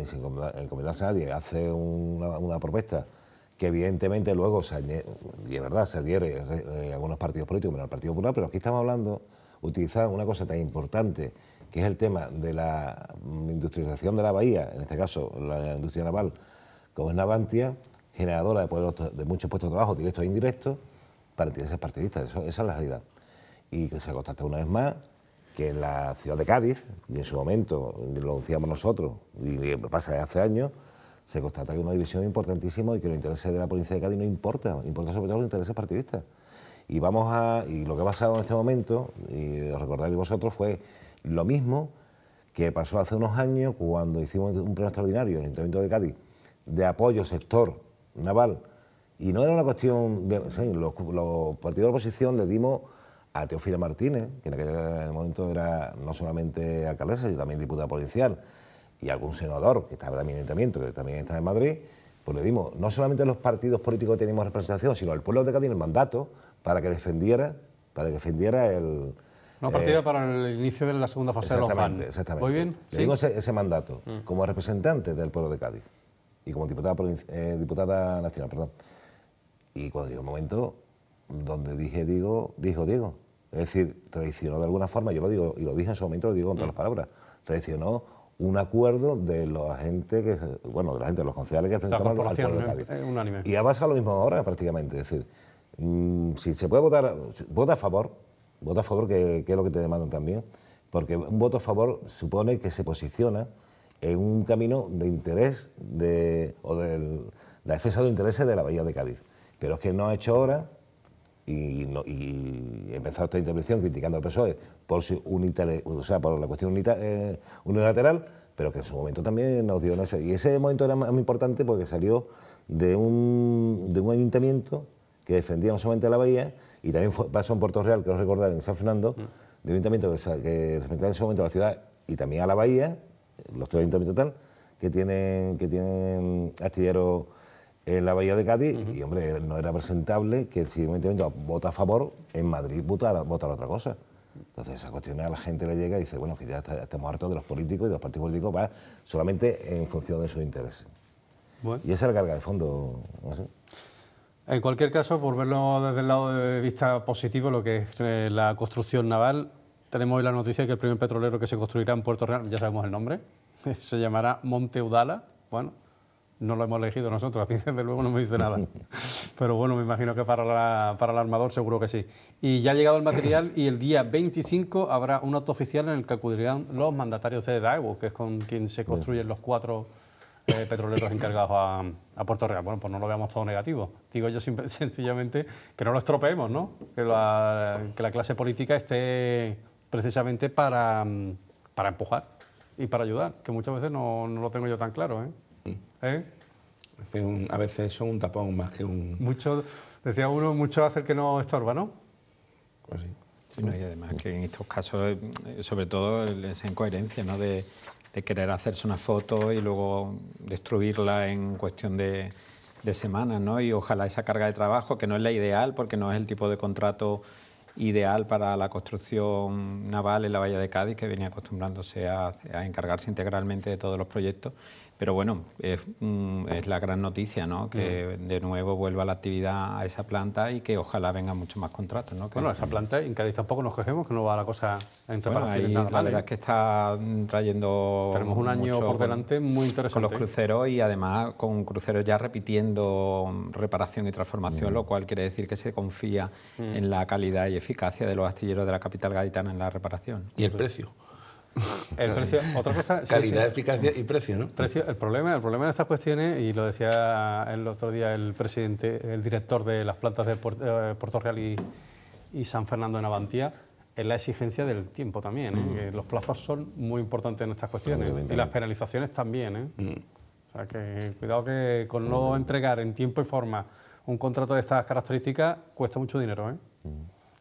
y sin encomendarse a nadie, hace una, propuesta que evidentemente luego, se y es verdad, se adhiere eh, algunos partidos políticos, ...pero al Partido Popular, pero aquí estamos hablando, utilizar una cosa tan importante que es el tema de la industrialización de la bahía, en este caso la industria naval, como es Navantia, generadora de, de muchos puestos de trabajo directos e indirectos, para intereses partidistas. esa es la realidad. Y que se constata una vez más que en la ciudad de Cádiz, y en su momento lo decíamos nosotros, y pasa de hace años, se constata que hay una división importantísima y que los intereses de la provincia de Cádiz no importan, importan sobre todo los intereses partidistas. Y vamos a, y lo que ha pasado en este momento, y os recordaréis vosotros, fue lo mismo que pasó hace unos años cuando hicimos un pleno extraordinario en el Ayuntamiento de Cádiz de apoyo sector naval. Y no era una cuestión de... los, partidos de la oposición le dimos a Teofila Martínez, que en aquel momento era no solamente alcaldesa, sino también diputada provincial, y algún senador, que estaba también en el ayuntamiento, que también estaba en Madrid, pues le dimos no solamente a los partidos políticos que teníamos representación, sino al pueblo de Cádiz el mandato para que defendiera, para que defendiera el, una partida para el inicio de la segunda fase de los FAN. Exactamente. ¿Voy bien? Le digo ese, mandato mm. como representante del pueblo de Cádiz y como diputada, eh, diputada nacional. perdón. Y cuando llegó un momento donde dije, digo, dijo Diego. Es decir, traicionó de alguna forma, yo lo digo, y lo dije en su momento, lo digo con todas mm. las palabras, traicionó un acuerdo de los agentes, que, bueno, de la gente, de los concejales que al de Cádiz. Eh, y ha pasado lo mismo ahora prácticamente. Es decir, mm, si se puede votar, vota a favor, Voto a favor, que, es lo que te demandan también, porque un voto a favor supone que se posiciona en un camino de interés de, o de la defensa de los intereses de la Bahía de Cádiz. Pero es que no ha hecho ahora y, no, empezado esta intervención criticando al PSOE por, su o sea, por la cuestión eh, unilateral, pero que en su momento también nos dio ese. Y ese momento era muy importante porque salió de un, de un ayuntamiento que defendía no solamente la bahía, y también pasó en Puerto Real, que no recordar, en San Fernando, mm. de un ayuntamiento que, que en ese momento a la ciudad y también a la bahía, los tres ayuntamientos tal, que tienen, que tienen astilleros en la bahía de Cádiz, y hombre, no era presentable que si un ayuntamiento vota a favor, en Madrid vota, vota otra cosa. Entonces esa cuestión a la gente le llega y dice, bueno, que ya estamos hartos de los políticos y de los partidos políticos, va solamente en función de sus intereses. Y esa es la carga de fondo. No sé. En cualquier caso, por verlo desde el lado de vista positivo, lo que es eh, la construcción naval, tenemos hoy la noticia de que el primer petrolero que se construirá en Puerto Real, ya sabemos el nombre, se llamará Monte Udala. Bueno, no lo hemos elegido nosotros, a mí desde luego no me dice nada. Pero bueno, me imagino que para, para el armador seguro que sí. Y ya ha llegado el material y el día 25 habrá un acto oficial en el que acudirán los mandatarios de Daewoo, que es con quien se construyen los cuatro este petroleros encargados a, Puerto Real. Bueno, pues no lo veamos todo negativo. Digo yo sencillamente que no lo estropeemos, ¿no? Que la, que la clase política esté precisamente para, para, empujar y para ayudar, que muchas veces no, no lo tengo yo tan claro, ¿eh? Mm. ¿Eh? a veces son un tapón más que un... Mucho, decía uno, mucho hacer que no estorba, ¿no? Pues sí. y además que en estos casos, eh, sobre todo, esa incoherencia, ¿no? De, querer hacerse una foto y luego destruirla en cuestión de, de semanas, ¿no? Y ojalá esa carga de trabajo, que no es la ideal, porque no es el tipo de contrato ideal para la construcción naval en la Bahía de Cádiz, que venía acostumbrándose a encargarse integralmente de todos los proyectos, pero bueno, mm, es, la gran noticia, ¿no? Que de nuevo vuelva la actividad a esa planta y que ojalá vengan muchos más contratos, ¿no? bueno, esa planta en Cádiz tampoco nos cogemos, que no va la cosa a entreparar. La verdad es que está mm, trayendo... Tenemos un año por delante muy interesante. Con los cruceros y además con cruceros ya repitiendo reparación y transformación, lo cual quiere decir que se confía en la calidad y eficacia de los astilleros de la capital gaditana en la reparación. Y el precio. El precio, otra cosa. Calidad, eficacia y precio, ¿no? el, problema, el problema de estas cuestiones, y lo decía el otro día el presidente, el director de las plantas de eh, Puerto Real y, San Fernando en Avantía, es la exigencia del tiempo también. ¿eh? Mm. los plazos son muy importantes en estas cuestiones. y las penalizaciones también. ¿eh? Mm. O sea que cuidado que con no entregar en tiempo y forma un contrato de estas características cuesta mucho dinero. Mm.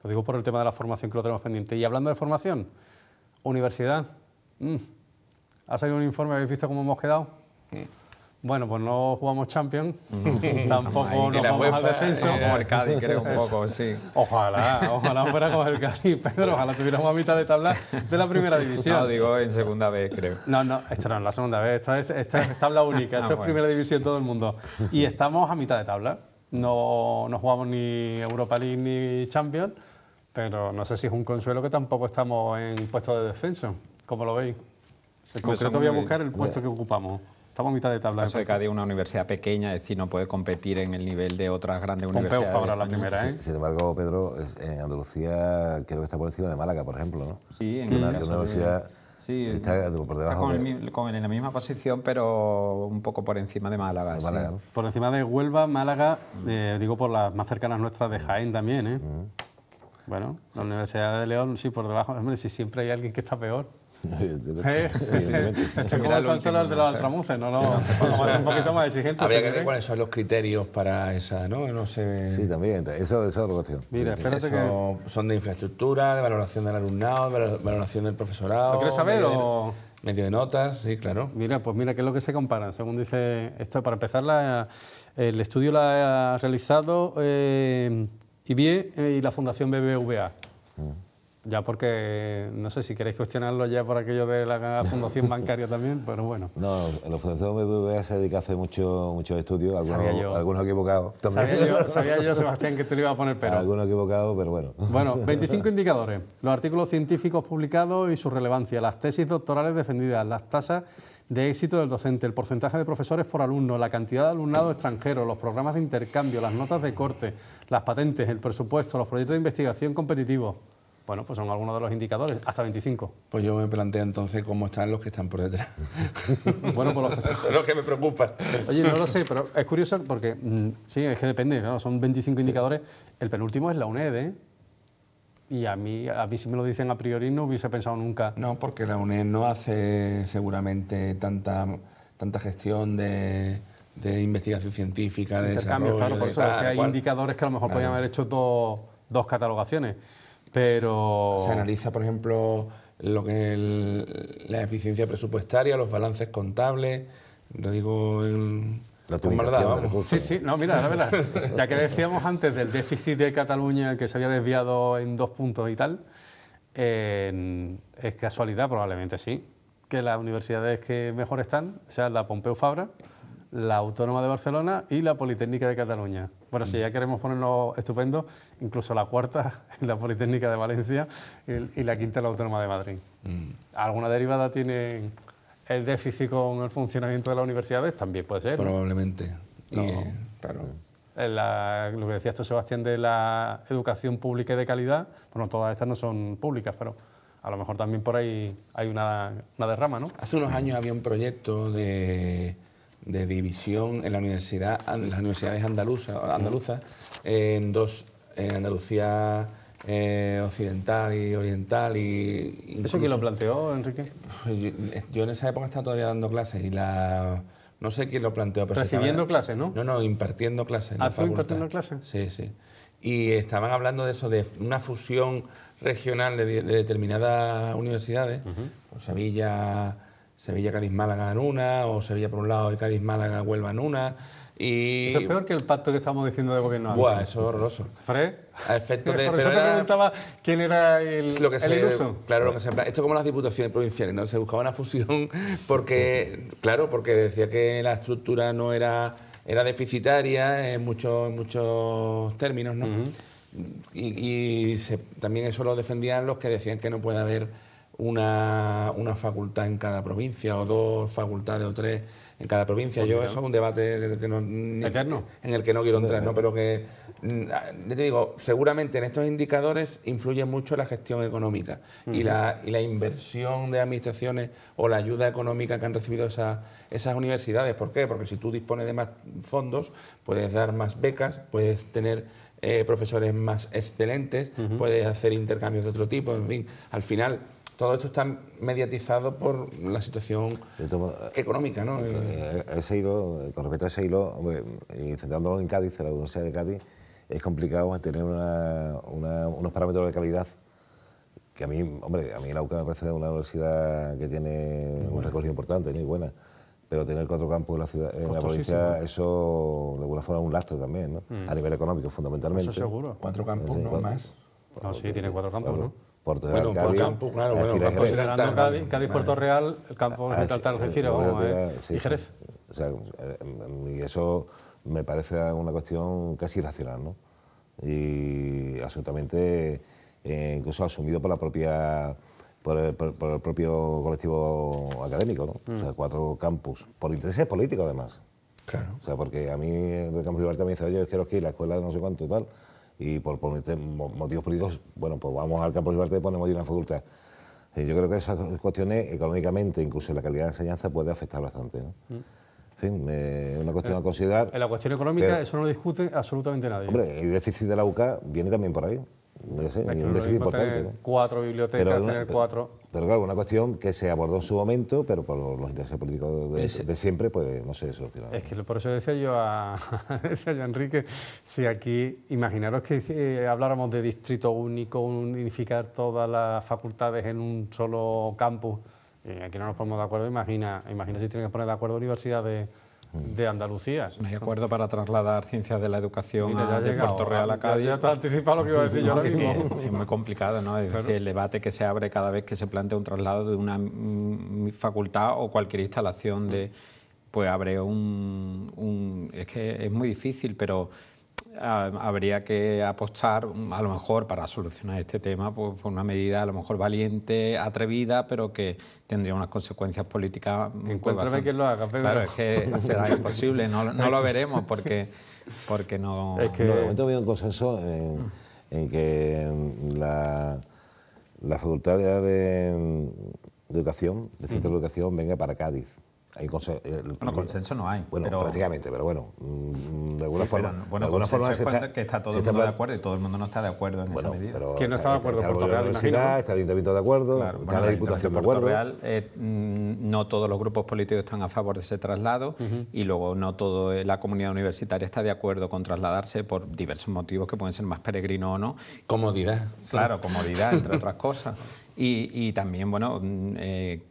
Lo digo por el tema de la formación que lo tenemos pendiente. Y hablando de formación, Universidad. Mm. ¿Ha salido un informe? ¿Habéis visto cómo hemos quedado? Bueno, pues no jugamos Champions, tampoco nos vamos al descenso. Eh, como el Cádiz, creo, un poco, sí. Ojalá, ojalá fuera como el Cádiz, Pedro, ojalá tuviéramos a mitad de tabla de la primera división. No, digo en segunda vez, creo. No, no, esta no es la segunda vez, esta es, tabla única, ah, esta es primera división todo el mundo. Y estamos a mitad de tabla, no, no jugamos ni Europa League ni Champions, pero no sé si es un consuelo que tampoco estamos en puesto de defensa, como lo veis. En concreto voy a buscar el puesto que ocupamos. Estamos a mitad de tabla. Eso de una universidad pequeña, es decir, no puede competir en el nivel de otras grandes universidades. la primera, ¿eh? Sin, embargo, Pedro, en Andalucía creo que está por encima de Málaga, por ejemplo, ¿no? Sí, en una, universidad... está, por debajo de... con en la misma posición, pero un poco por encima de Málaga. Por encima de Huelva, Málaga, eh, digo por las más cercanas nuestras de mm. Jaén también. ¿eh? Mm. Bueno, la Universidad de León, sí, por debajo. Hombre, si siempre hay alguien que está peor. Es como el de los altramuces, ¿no? no, un poquito más exigente. Habría que ver cuáles son los criterios para esa, ¿no? sé... Sí, también, eso es cuestión. Mira, espérate que... Son de infraestructura, de valoración del alumnado, de valoración del profesorado... ¿Lo quieres saber o...? Medio de notas, sí, claro. Mira, pues mira, ¿qué es lo que se compara? Según dice... Esto, para empezar, el estudio lo ha realizado... Eh, y bien eh, y la Fundación BBVA. Mm. Ya porque, no sé si queréis cuestionarlo ya por aquello de la Fundación Bancaria también, pero bueno. No, la Fundación BBVA se dedica a hacer muchos estudios, algunos, algunos equivocados Sabía yo, sabía yo, Sebastián, que tú lo ibas a poner pero. Algunos equivocados, pero bueno. Bueno, 25 indicadores, los artículos científicos publicados y su relevancia, las tesis doctorales defendidas, las tasas de éxito del docente, el porcentaje de profesores por alumno, la cantidad de alumnado extranjero, los programas de intercambio, las notas de corte, las patentes, el presupuesto, los proyectos de investigación competitivos. Bueno, pues son algunos de los indicadores, hasta 25. Pues yo me planteo entonces cómo están los que están por detrás. bueno, pues por los que, que me preocupa. Oye, no lo sé, pero es curioso porque, mm, sí, es que depende, son 25 indicadores. El penúltimo es la UNED, ¿eh? Y a mí, a mí si me lo dicen a priori no hubiese pensado nunca. No, porque la UNED no hace seguramente tanta, tanta gestión de, investigación científica, de desarrollo... Claro, por eso que hay indicadores que a lo mejor podrían podían haber hecho dos, catalogaciones, pero... Se analiza, por ejemplo, lo que la eficiencia presupuestaria, los balances contables, lo digo... El, la verdad, Sí, sí, no, mira, la verdad. Ya que decíamos antes del déficit de Cataluña que se había desviado en dos puntos y tal, es casualidad, probablemente sí, que las universidades que mejor están sean la Pompeu Fabra, la Autónoma de Barcelona y la Politécnica de Cataluña. Bueno, si ya queremos ponernos estupendos, incluso la cuarta la Politécnica de Valencia y, la quinta la Autónoma de Madrid. Mm. Alguna derivada tienen...? el déficit con el funcionamiento de las universidades también puede ser. Probablemente. Eh, claro. lo que decía esto Sebastián de la educación pública y de calidad, bueno, todas estas no son públicas, pero a lo mejor también por ahí hay una, derrama, ¿no? Hace unos años había un proyecto de, división en la universidad, en las universidades andaluzas, andaluzas en dos, en Andalucía eh, occidental y oriental. y ¿Eso quién lo planteó, Enrique? Pues eh, yo, en esa época estaba todavía dando clases y la... No sé quién lo planteó, pero... Recibiendo clases, ¿no? No, no, impartiendo clases. ¿Ah, impartiendo clases? Sí, sí. Y estaban hablando de eso, de una fusión regional de, determinadas universidades, pues Sevilla, Sevilla, Cádiz, Málaga en una, o Sevilla por un lado y Cádiz, Málaga, Huelva en una, eso es peor que el pacto que estamos diciendo de gobierno. Buah, eso es horroroso. ¿Fred? A efecto de... Por eso te preguntaba quién era el, lo que se, iluso. Claro, lo que Esto como las diputaciones provinciales, ¿no? Se buscaba una fusión porque, claro, porque decía que la estructura no era, era deficitaria en muchos, muchos términos, ¿no? Y, también eso lo defendían los que decían que no puede haber una, una facultad en cada provincia o dos facultades o tres en cada provincia. Yo, eso es un debate en el que no quiero entrar, pero que, mm, te digo, seguramente en estos indicadores influye mucho la gestión económica y, la, inversión de administraciones o la ayuda económica que han recibido esas, esas universidades. ¿Por qué? Porque si tú dispones de más fondos, puedes dar más becas, puedes tener eh, profesores más excelentes, puedes hacer intercambios de otro tipo, en fin, al final todo esto está mediatizado por la situación económica, ¿no? Eh, eh, eh, con respecto a ese hilo, en Cádiz, en la Universidad de Cádiz, es complicado mantener unos parámetros de calidad que a mí, hombre, a mí la UCA me parece una universidad que tiene un recorrido importante, muy buena, pero tener cuatro campos en la, ciudad, la provincia, eso de alguna forma es un lastre también, ¿no? Mm. A nivel económico, fundamentalmente. Eso seguro. Cuatro campos, no más. No, sí, tiene cuatro campos, ¿no? bueno, Cádiz, campo, claro, bueno, campo pues Cádiz, Puerto Real, el campo Gibraltar, Algeciras, vamos, eh, sí, y Jerez. O sea, eh, y eso me parece una cuestión casi racional, ¿no? Y absolutamente, eh, incluso asumido por la propia... Por el, propio colectivo académico, ¿no? O sea, mm. cuatro campus, por intereses políticos además. Claro. O sea, porque a mí el campus Libertad me dice, oye, yo quiero que la escuela de no sé cuánto y tal y por, este motivos políticos, bueno, pues vamos al campo libertad y ponemos ahí una facultad. yo creo que esas cuestiones económicamente, incluso la calidad de enseñanza, puede afectar bastante. ¿no? Mm. En fin, es una cuestión eh, a considerar. En la cuestión económica, eso no lo discute absolutamente nadie. Hombre, el déficit de la UCA viene también por ahí un importante. Tener Cuatro bibliotecas, pero tener cuatro. Pero, claro, una cuestión que se abordó en su momento, pero por los intereses políticos de, siempre, pues no se solucionó. Es que por eso decía yo a, decía Enrique, si aquí, imaginaros que eh, habláramos de distrito único, unificar todas las facultades en un solo campus, eh, aquí no nos ponemos de acuerdo, imagina, imagina si tienen que poner de acuerdo universidades de Andalucía. No hay acuerdo para trasladar ciencias de la educación de Puerto Real a Cádiz. Ya, te anticipaba lo que iba a decir yo mismo. es muy complicado, ¿no? Es decir, el debate que se abre cada vez que se plantea un traslado de una mm, facultad o cualquier instalación de... Pues abre un, un... Es que es muy difícil, pero habría que apostar, mm, a lo mejor, para solucionar este tema, pues, por una medida a lo mejor valiente, atrevida, pero que tendría unas consecuencias políticas. Mm, pues, Encuéntrame quien lo haga, Claro, es que será imposible, no, lo veremos porque, porque no. Es que... no, de momento había un consenso en, que mm, la, facultad de, Educación, de Centro de Educación, venga para Cádiz bueno, consenso no hay. Bueno, pero... prácticamente, pero bueno, mm, de alguna forma. bueno, de alguna forma se que está todo el mundo de acuerdo y todo el mundo no está de acuerdo en esa medida. ¿Quién no está de acuerdo? Puerto Real, está el Ayuntamiento de acuerdo, la Diputación de acuerdo. Real, eh, mm, no todos los grupos políticos están a favor de ese traslado y luego no toda eh, la comunidad universitaria está de acuerdo con trasladarse por diversos motivos que pueden ser más peregrinos o no. Comodidad. Claro, comodidad, entre otras cosas. Y, también, bueno, mm, eh,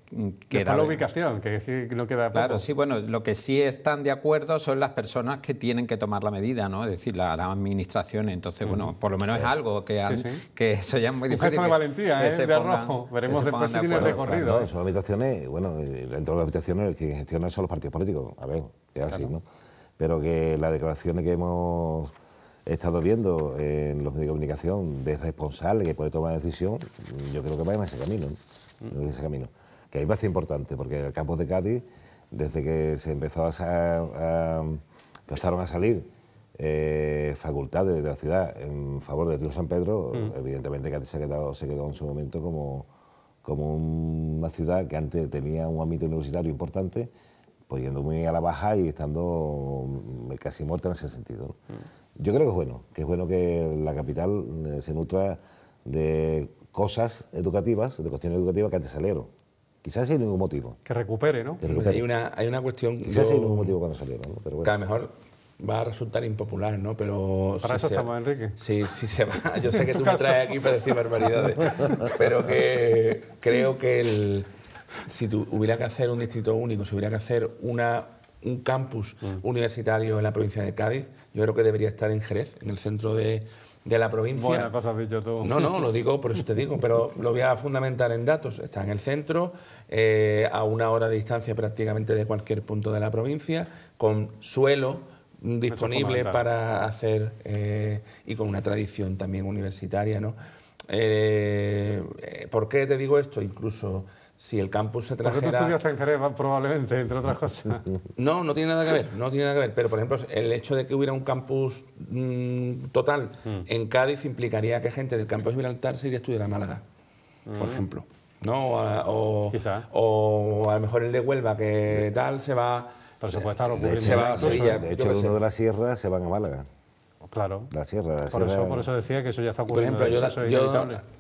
queda... la ubicación, que no queda Claro, sí, bueno, lo que sí están de acuerdo son las personas que tienen que tomar la medida, ¿no? Es decir, la administración, Entonces, bueno, por lo menos es algo que, sí, sí. que eso ya es muy difícil. Un gesto de valentía, ¿eh? de arrojo. Veremos después si tiene recorrido. No, no, son habitaciones, bueno, eh, dentro de las habitaciones el que gestiona son los partidos políticos. A ver, es así, ¿no? Pero que las declaraciones que hemos he estado viendo en los medios de comunicación de responsable que puede tomar decisión, yo creo que va en ese camino, mm. ese Que a mí importante, porque el campo de Cádiz, desde que se empezó a, empezaron a salir eh, facultades de la ciudad en favor del río San Pedro, mm. evidentemente Cádiz se, ha quedado, se quedó en su momento como, como una ciudad que antes tenía un ámbito universitario importante, pues yendo muy a la baja y estando mm, casi muerta en ese sentido. Yo creo que es bueno, que es bueno que la capital eh, se nutra de cosas educativas, de cuestiones educativas que antes salieron. Quizás sin ningún motivo. Que recupere, ¿no? Hay, una, hay una cuestión... Quizás sin ningún motivo cuando salieron, Pero bueno. Que a lo mejor va a resultar impopular, ¿no? Pero... Para eso estamos, Enrique. Sí, sí se va. Yo sé que tú me traes aquí para decir barbaridades. pero que creo que el si tu, hubiera que hacer un distrito único, si hubiera que hacer una un campus mm. universitario en la provincia de Cádiz. Yo creo que debería estar en Jerez, en el centro de, la provincia. Buenas has dicho tú. No, no, lo digo, por eso te digo, pero lo voy a fundamentar en datos. Está en el centro, eh, a una hora de distancia prácticamente de cualquier punto de la provincia, con suelo disponible para hacer eh, y con una tradición también universitaria. ¿no? Eh, ¿Por qué te digo esto? Incluso si el campus se trajera... Porque tú estudiaste en probablemente, entre otras cosas. No, no tiene nada que ver, no tiene nada que ver. Pero, por ejemplo, el hecho de que hubiera un campus mm, total hmm. en Cádiz implicaría que gente del campus de Gibraltar se iría a estudiar a Málaga, por hmm. ejemplo. ¿No? O, a, o, a lo mejor el de Huelva, que tal, se va... De hecho, uno de la sierra se van a Málaga. Claro. La sierra, por, eso, por eso decía que eso ya está ocurriendo. Por ejemplo, yo,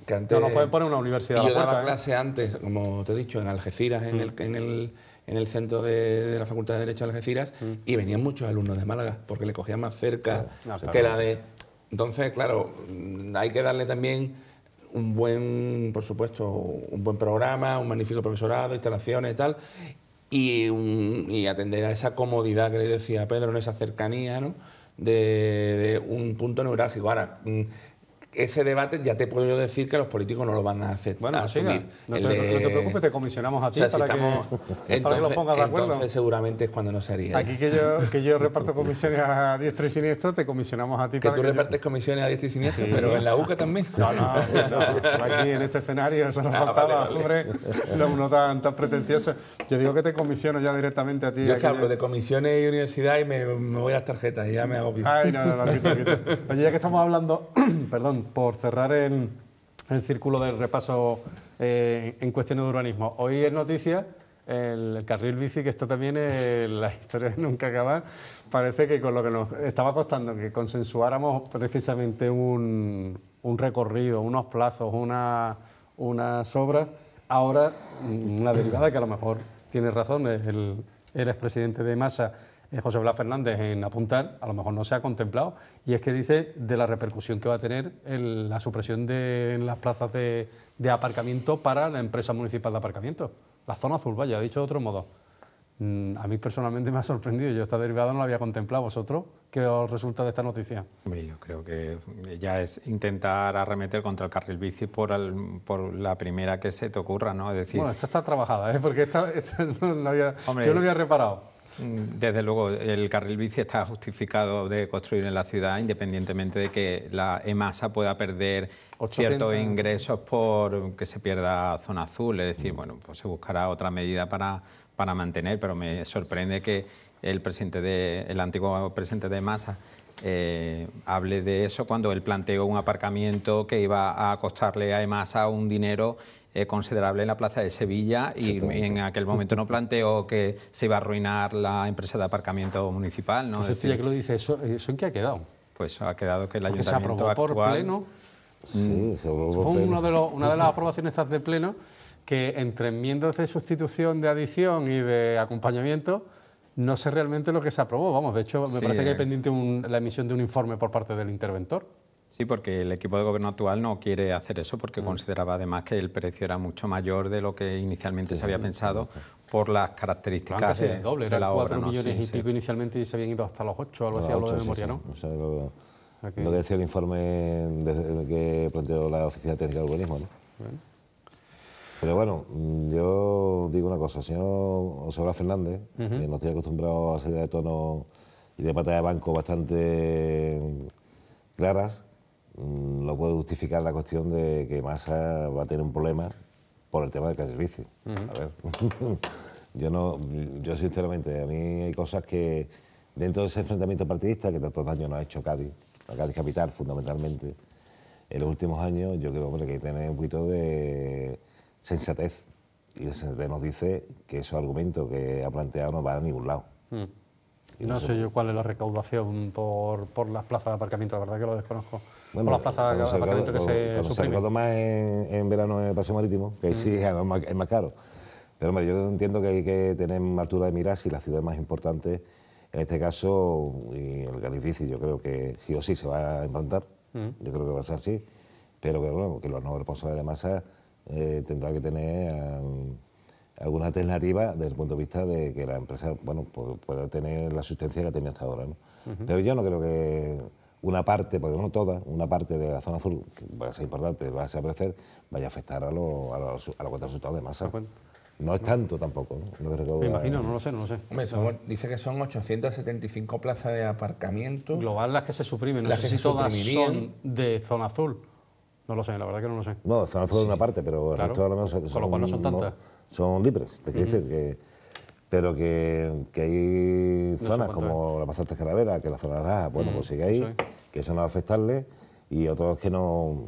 que antes, no pueden poner una universidad. Yo daba ¿eh? clase antes, como te he dicho, en Algeciras, en, mm. el, centro de, la Facultad de Derecho de Algeciras, mm. y venían muchos alumnos de Málaga, porque le cogían más cerca que la de. Entonces, claro, mm, hay que darle también un buen, por supuesto, un buen programa, un magnífico profesorado, instalaciones y tal, y, atender a esa comodidad que le decía Pedro, en esa cercanía, ¿no? de, un punto neurálgico. Ahora, mm, ese debate ya te puedo yo decir que los políticos no lo van a hacer. Bueno, asumir. No, te, preocupes, te comisionamos a ti para, que, entonces, pongas de acuerdo. seguramente es cuando no se haría. ¿eh? Aquí que yo, que yo reparto comisiones a diestra y siniestro te comisionamos a ti. Que tú repartes comisiones a diestra y siniestro, pero en la UCA también. No, no, aquí en este escenario eso nos ah, faltaba, hombre, No tan, pretencioso. Yo digo que te comisiono ya directamente a ti. ya que hablo de comisiones y universidad y me, voy a las tarjetas y ya me hago Ay, no, no, no, Oye, ya que estamos hablando, perdón, por cerrar el, círculo del repaso eh, en cuestiones de urbanismo, hoy es noticia el carril bici, que esto también es la historia nunca acabar, parece que con lo que nos estaba costando que consensuáramos precisamente un, recorrido, unos plazos, una, sobra ahora una mm, derivada que a lo mejor tiene razón, el, el expresidente de masa, eh, José Blas Fernández en apuntar, a lo mejor no se ha contemplado, y es que dice de la repercusión que va a tener la supresión de las plazas de, aparcamiento para la empresa municipal de aparcamiento. La zona azul, vaya, dicho de otro modo. Mm, a mí personalmente me ha sorprendido, yo esta derivada no la había contemplado. ¿Vosotros qué os resulta de esta noticia? Yo creo que ya es intentar arremeter contra el carril bici por, por la primera que se te ocurra, ¿no? Es decir... Bueno, esta está trabajada, ¿eh? porque no, yo lo había reparado. Mm, desde luego, el carril bici está justificado de construir en la ciudad, independientemente de que la EMASA pueda perder ciertos ingresos por que se pierda zona azul. Es decir, bueno, pues se buscará otra medida para, para mantener, pero me sorprende que el presidente de, el antiguo presidente de EMASA eh, hable de eso cuando él planteó un aparcamiento que iba a costarle a EMASA un dinero eh, considerable en la plaza de Sevilla y en aquel momento no planteó que se iba a arruinar la empresa de aparcamiento municipal. ¿no? decir, que lo dice, ¿eso, en qué ha quedado? Pues ha quedado que el Porque ayuntamiento mm. se aprobó por pleno. Sí, se aprobó Fue una de las aprobaciones de pleno que entre enmiendas de sustitución, de adición y de acompañamiento, no sé realmente lo que se aprobó. Vamos, de hecho, me parece que hay pendiente la emisión de un informe por parte del interventor. Sí, porque el equipo de gobierno actual no quiere hacer eso porque consideraba además que el precio era mucho mayor de lo que inicialmente se había pensado por las características de, doble, era la millones y pico inicialmente y se habían ido hasta los 8 o algo así, hablo de memoria, ¿no? lo, que decía el informe de, que planteó la Oficina Técnica de Urbanismo, ¿no? Pero bueno, yo digo una cosa, señor Osorra Fernández, que nos tiene acostumbrado a ser de tono y de pata de banco bastante claras, Mm, no puedo justificar la cuestión de que Massa va a tener un problema por el tema de que A ver, yo no, yo sinceramente, a mí hay cosas que dentro de ese enfrentamiento partidista que tantos años nos ha hecho Cádiz, Cádiz Capital fundamentalmente, en los últimos años yo creo que hay que tener un poquito de sensatez. Y el sensatez nos dice que esos argumentos que ha planteado no van a ningún lado. Mm. y No, sé yo cuál es la recaudación por, por las plazas de aparcamiento, la verdad que lo desconozco por las plazas que se suprimen. más en, verano en el Paseo Marítimo, que ahí sí mm. es más, caro. Pero hombre, yo entiendo que hay que tener altura de miras si la ciudad es más importante, en este caso, y el Galifici, yo creo que sí o sí se va a implantar, mm. yo creo que va a ser así, pero que, bueno, los nuevos responsables de masa eh, tendrán que tener alguna alternativa desde el punto de vista de que la empresa bueno, pueda tener la sustancia que ha tenido hasta ahora. Pero yo no creo que una parte, porque no toda, una parte de la zona azul, que va a ser importante, va a desaparecer, vaya a afectar a, los a, a los resultados de masa. No es tanto tampoco. No me, imagino, no lo sé, no lo sé. dice que son 875 plazas de aparcamiento. Global las que se suprimen, no las sé que si se todas son de zona azul. No lo sé, la verdad que no lo sé. No, zona azul es una parte, pero el lo menos son, Con lo cual no son tantas. son libres, te que pero que, hay zonas como la Pasante Calavera, que la zona Raja, bueno, mm, pues sigue ahí, que eso no va a afectarle, y otros que no,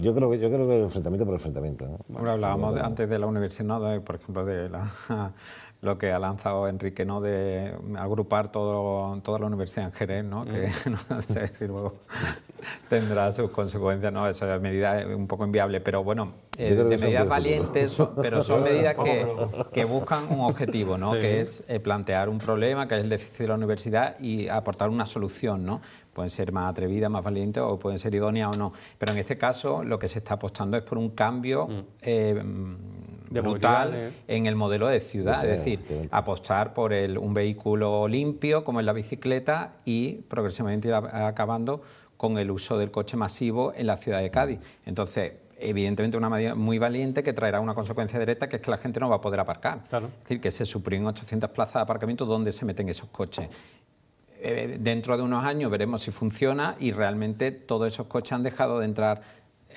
yo creo que, yo creo el enfrentamiento por el enfrentamiento. hablábamos antes de la universidad, por ejemplo, de lo que ha lanzado Enrique, ¿no? de agrupar todo, toda la universidad en Jerez, ¿no? que mm. no sé si luego tendrá sus consecuencias. ¿no? Esa medida un poco inviable, pero bueno, eh, de medidas valientes, pero son medidas que, que, buscan un objetivo, ¿no? que es eh, plantear un problema, que es el déficit de la universidad y aportar una solución. ¿no? Pueden ser más atrevidas, más valientes o pueden ser idóneas o no. Pero en este caso lo que se está apostando es por un cambio mm. eh, brutal eh. en el modelo de ciudad. es decir, apostar por un vehículo limpio como es la bicicleta y progresivamente ir acabando con el uso del coche masivo en la ciudad de Cádiz. Entonces, evidentemente una medida muy valiente que traerá una consecuencia directa que es que la gente no va a poder aparcar. Es decir, que se suprimen 800 plazas de aparcamiento donde se meten esos coches. Eh, dentro de unos años veremos si funciona y realmente todos esos coches han dejado de entrar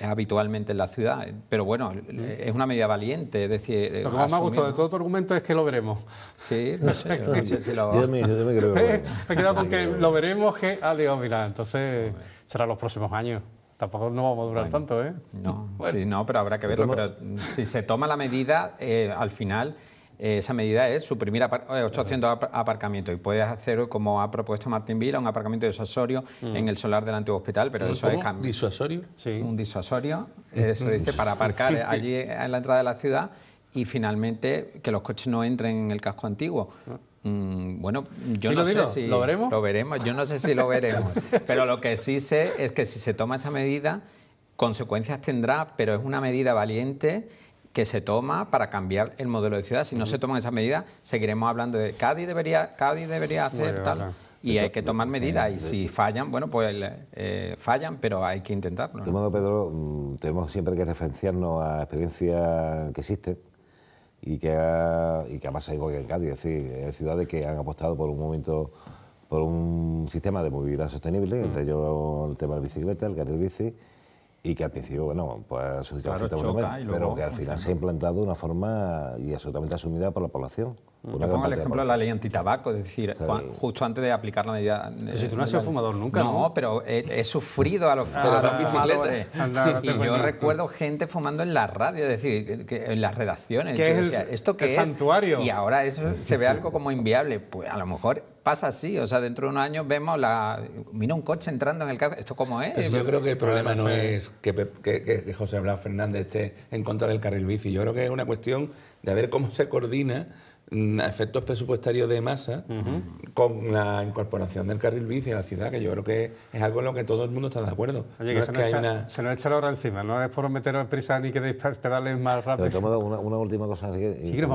habitualmente en la ciudad. Pero bueno, mm. es una medida valiente. Es decir, eh, lo que más me ha gustado de todo tu argumento es que lo veremos. Sí, no sé, no sé si lo... Yo creo. me he con que lo veremos, que adiós, ah, mira, entonces será los próximos años. Tampoco no vamos a durar tanto, ¿eh? No, pero habrá que verlo. Pero si se toma la medida, eh, al final... Eh, esa medida es suprimir 800 eh, aparcamientos y puedes hacer, como ha propuesto Martín Vila, un aparcamiento disuasorio mm. en el solar del antiguo hospital, pero eso es cambio. ¿Disuasorio? Sí. Un disuasorio, eh, eso dice, para aparcar allí en la entrada de la ciudad y finalmente que los coches no entren en el casco antiguo. Ah. Mm, bueno, yo no sé si lo veremos. Lo veremos, yo no sé si lo veremos, pero lo que sí sé es que si se toma esa medida, consecuencias tendrá, pero es una medida valiente que se toma para cambiar el modelo de ciudad. Si no se toman esas medidas, seguiremos hablando de Cádiz debería, Cádiz debería hacer tal. Y hay que tomar eh, medidas y eh, si eh. fallan, bueno, pues fallan, pero hay que intentarlo. De ¿no? modo, Pedro, mm, tenemos siempre que referenciarnos a experiencias que existen y que, ha, y que además hay igual que en Cádiz, es decir, hay ciudades que han apostado por un momento, por un sistema de movilidad sostenible, entre ellos el tema de bicicleta, el carril bici, y que al principio, bueno, pues ha suscitado claro, choca, pero que al final se ha implantado de una forma y absolutamente asumida por la población. Yo pongo el ejemplo de la ley antitabaco, es decir, justo antes de aplicar la medida... si tú no has sido fumador nunca, ¿no? pero he, sufrido a los, fumadores. y yo recuerdo gente fumando en la radio, es decir, en las redacciones. ¿Qué es ¿Esto es? santuario. Y ahora eso se ve algo como inviable. Pues a lo mejor pasa así, o sea, dentro de unos años vemos la... Mira un coche entrando en el carro, ¿esto cómo es? yo creo que el problema no es que, José Blas Fernández esté en contra del carril bici, yo creo que es una cuestión de ver cómo se coordina Mm, efectos presupuestarios de masa con la incorporación del carril bici a la ciudad, que yo creo que es algo en lo que todo el mundo está de acuerdo. Oye, que, se, nos echa, se nos echa la hora encima, no es por meteros prisa ni que pedales más rápido. Pero una, una última cosa. Que,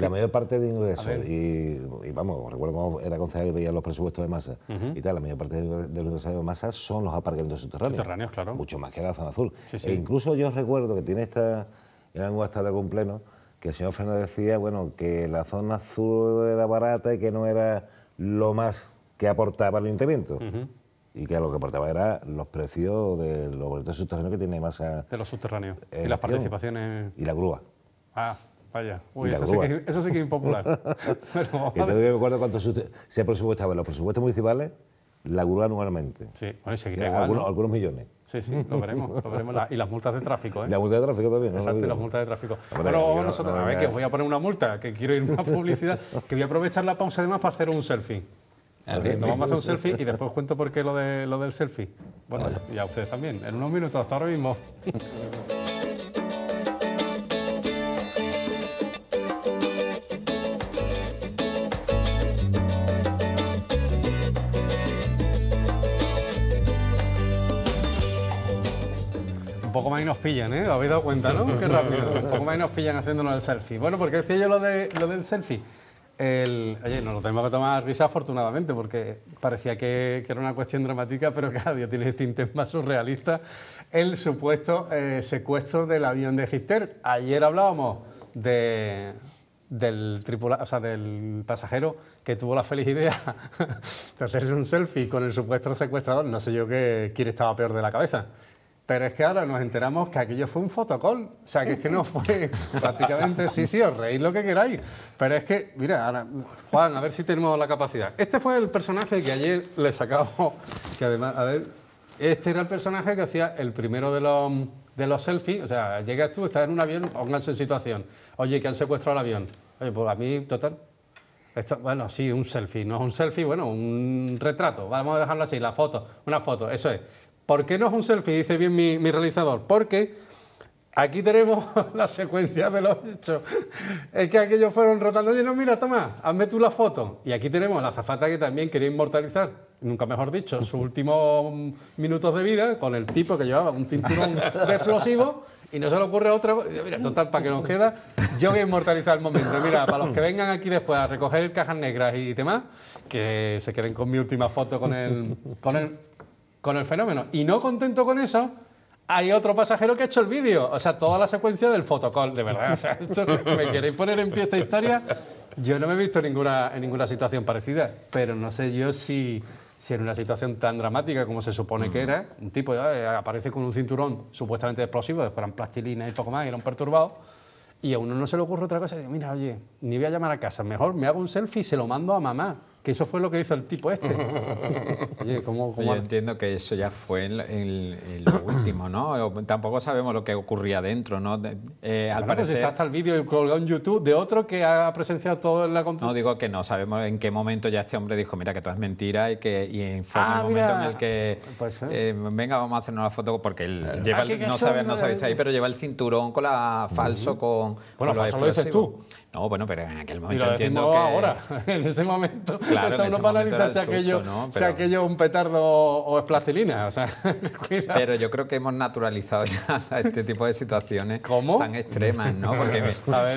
La mayor parte de ingresos, y, vamos, recuerdo cuando era concejal y veía los presupuestos de masa y tal, la mayor parte de los ingresos de masa son los aparcamientos subterráneos. Subterráneos, claro. Mucho más que la zona azul. E incluso yo recuerdo que tiene esta, en algún de de pleno que el señor Fernández decía, bueno, que la zona azul era barata y que no era lo más que aportaba el ayuntamiento. Y que lo que aportaba era los precios de los boletos subterráneos que tiene masa. Eh, de los subterráneos. y eh, las participaciones. Y la grúa. Ah. Vaya, Uy, eso, sí que, es impopular. Y todavía Yo me acuerdo cuánto se presupuestaba en los presupuestos municipales laburar nuevamente. Sí, bueno, y algunos, millones. Sí, sí, lo veremos. y las multas de tráfico, ¿eh? La multa de tráfico también. Exacto, las multas de tráfico. Bueno, no, nosotros, a ver, que os voy a poner una multa, que quiero ir a publicidad, que voy a aprovechar la pausa además para hacer un selfie. Así, ah, nos vamos a hacer un selfie y después cuento por qué lo, lo del selfie. Bueno, y a ustedes también, en unos minutos, hasta ahora mismo. poco más y nos pillan, ¿eh? ¿Lo habéis dado cuenta, no? Qué rápido. Un poco más y nos pillan haciéndonos el selfie. Bueno, porque decía yo lo, de, lo del selfie. El, oye, nos lo tenemos que tomar risa afortunadamente, porque parecía que, era una cuestión dramática, pero cada día tiene tintes más surrealistas. El supuesto eh, secuestro del avión de Gister. Ayer hablábamos de, del, tripula, o sea, del pasajero que tuvo la feliz idea de hacerse un selfie con el supuesto secuestrador. No sé yo qué, quién estaba peor de la cabeza. Pero es que ahora nos enteramos que aquello fue un fotocall. O sea, que es que no fue prácticamente. Sí, sí, os reís lo que queráis. Pero es que, mira, ahora, Juan, a ver si tenemos la capacidad. Este fue el personaje que ayer le sacamos. Que además, a ver, este era el personaje que hacía el primero de los, de los selfies. O sea, llegas tú, estás en un avión, pónganse en situación. Oye, que han secuestrado el avión. Oye, pues a mí, total. Esto, bueno, sí, un selfie. No es un selfie, bueno, un retrato. Vamos a dejarlo así, la foto. Una foto, eso es. ¿Por qué no es un selfie? Dice bien mi, realizador. Porque aquí tenemos la secuencia de los hechos. Es que aquellos fueron rotando. Oye, no, mira, toma, hazme tú la foto. Y aquí tenemos a la zafata que también quería inmortalizar, nunca mejor dicho, sus últimos minutos de vida con el tipo que llevaba un cinturón explosivo. Y no se le ocurre otra Mira, total, para que nos queda, yo voy a inmortalizar el momento. Mira, para los que vengan aquí después a recoger cajas negras y demás, que se queden con mi última foto con el, con el con el fenómeno. Y no contento con eso, hay otro pasajero que ha hecho el vídeo. O sea, toda la secuencia del fotocall, de verdad. O sea, ¿me queréis poner en pie esta historia? Yo no me he visto ninguna, en ninguna situación parecida, pero no sé yo si, si en una situación tan dramática como se supone que mm. era, un tipo eh, aparece con un cinturón supuestamente explosivo, después eran plastilina y poco más, y era un perturbado, y a uno no se le ocurre otra cosa, y dice, mira, oye, ni voy a llamar a casa, mejor me hago un selfie y se lo mando a mamá que eso fue lo que hizo el tipo este. Oye, Yo entiendo que eso ya fue el lo último, ¿no? Tampoco sabemos lo que ocurría dentro, ¿no? Eh, al pues parecer... Pues está hasta el vídeo colgado en YouTube de otro que ha presenciado todo en la No, digo que no sabemos en qué momento ya este hombre dijo, mira, que todo es mentira y que fue en el ah, momento en el que, pues, ¿eh? Eh, venga, vamos a hacernos la foto, porque él lleva, el, no, no sabéis ahí, pero lleva el cinturón con la falso, con... Bueno, lo dices tú. No, bueno, pero en aquel momento lo entiendo que... ahora, en ese momento claro, no para aquello, ¿no? aquello un petardo o es plastilina. O sea, Pero yo creo que hemos naturalizado ya este tipo de situaciones tan extremas, ¿no? Porque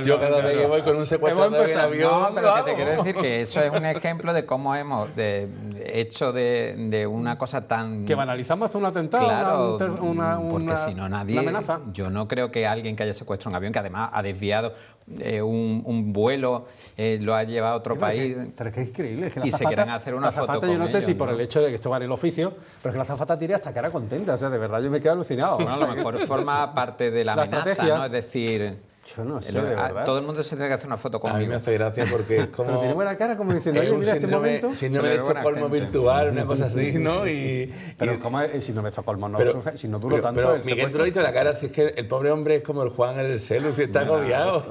yo cada vez que voy con un secuestrador en avión... No, pero que te quiero decir que eso es un ejemplo de cómo hemos de, hecho de, una cosa tan... Que banalizamos hasta un atentado, una, una, mm, una, porque si no nadie... Amenaza. Yo no creo que alguien que haya secuestrado un avión, que además ha desviado eh, un, vuelo, eh, lo ha llevado a otro país... Que, pero que es increíble y se quieren hacer una foto. yo no sé si por el hecho de que esto vale el oficio, pero es que la zafata tira hasta cara contenta. O sea, de verdad yo me quedo alucinado. Bueno, a lo mejor forma parte de la, amenaza, estrategia. ¿no? Es decir. Ah, todo el mundo se tiene que hacer una foto conmigo. A me hace gracia porque es como... tiene buena cara como diciendo, oye, mira este momento... Síndrome de Estocolmo virtual, una cosa así, ¿no? Y, pero si como me síndrome de Estocolmo no pero, surge, si no duro tanto... Miguel te lo dicho la cara, si es que el pobre hombre es como el Juan en el celu, si está agobiado,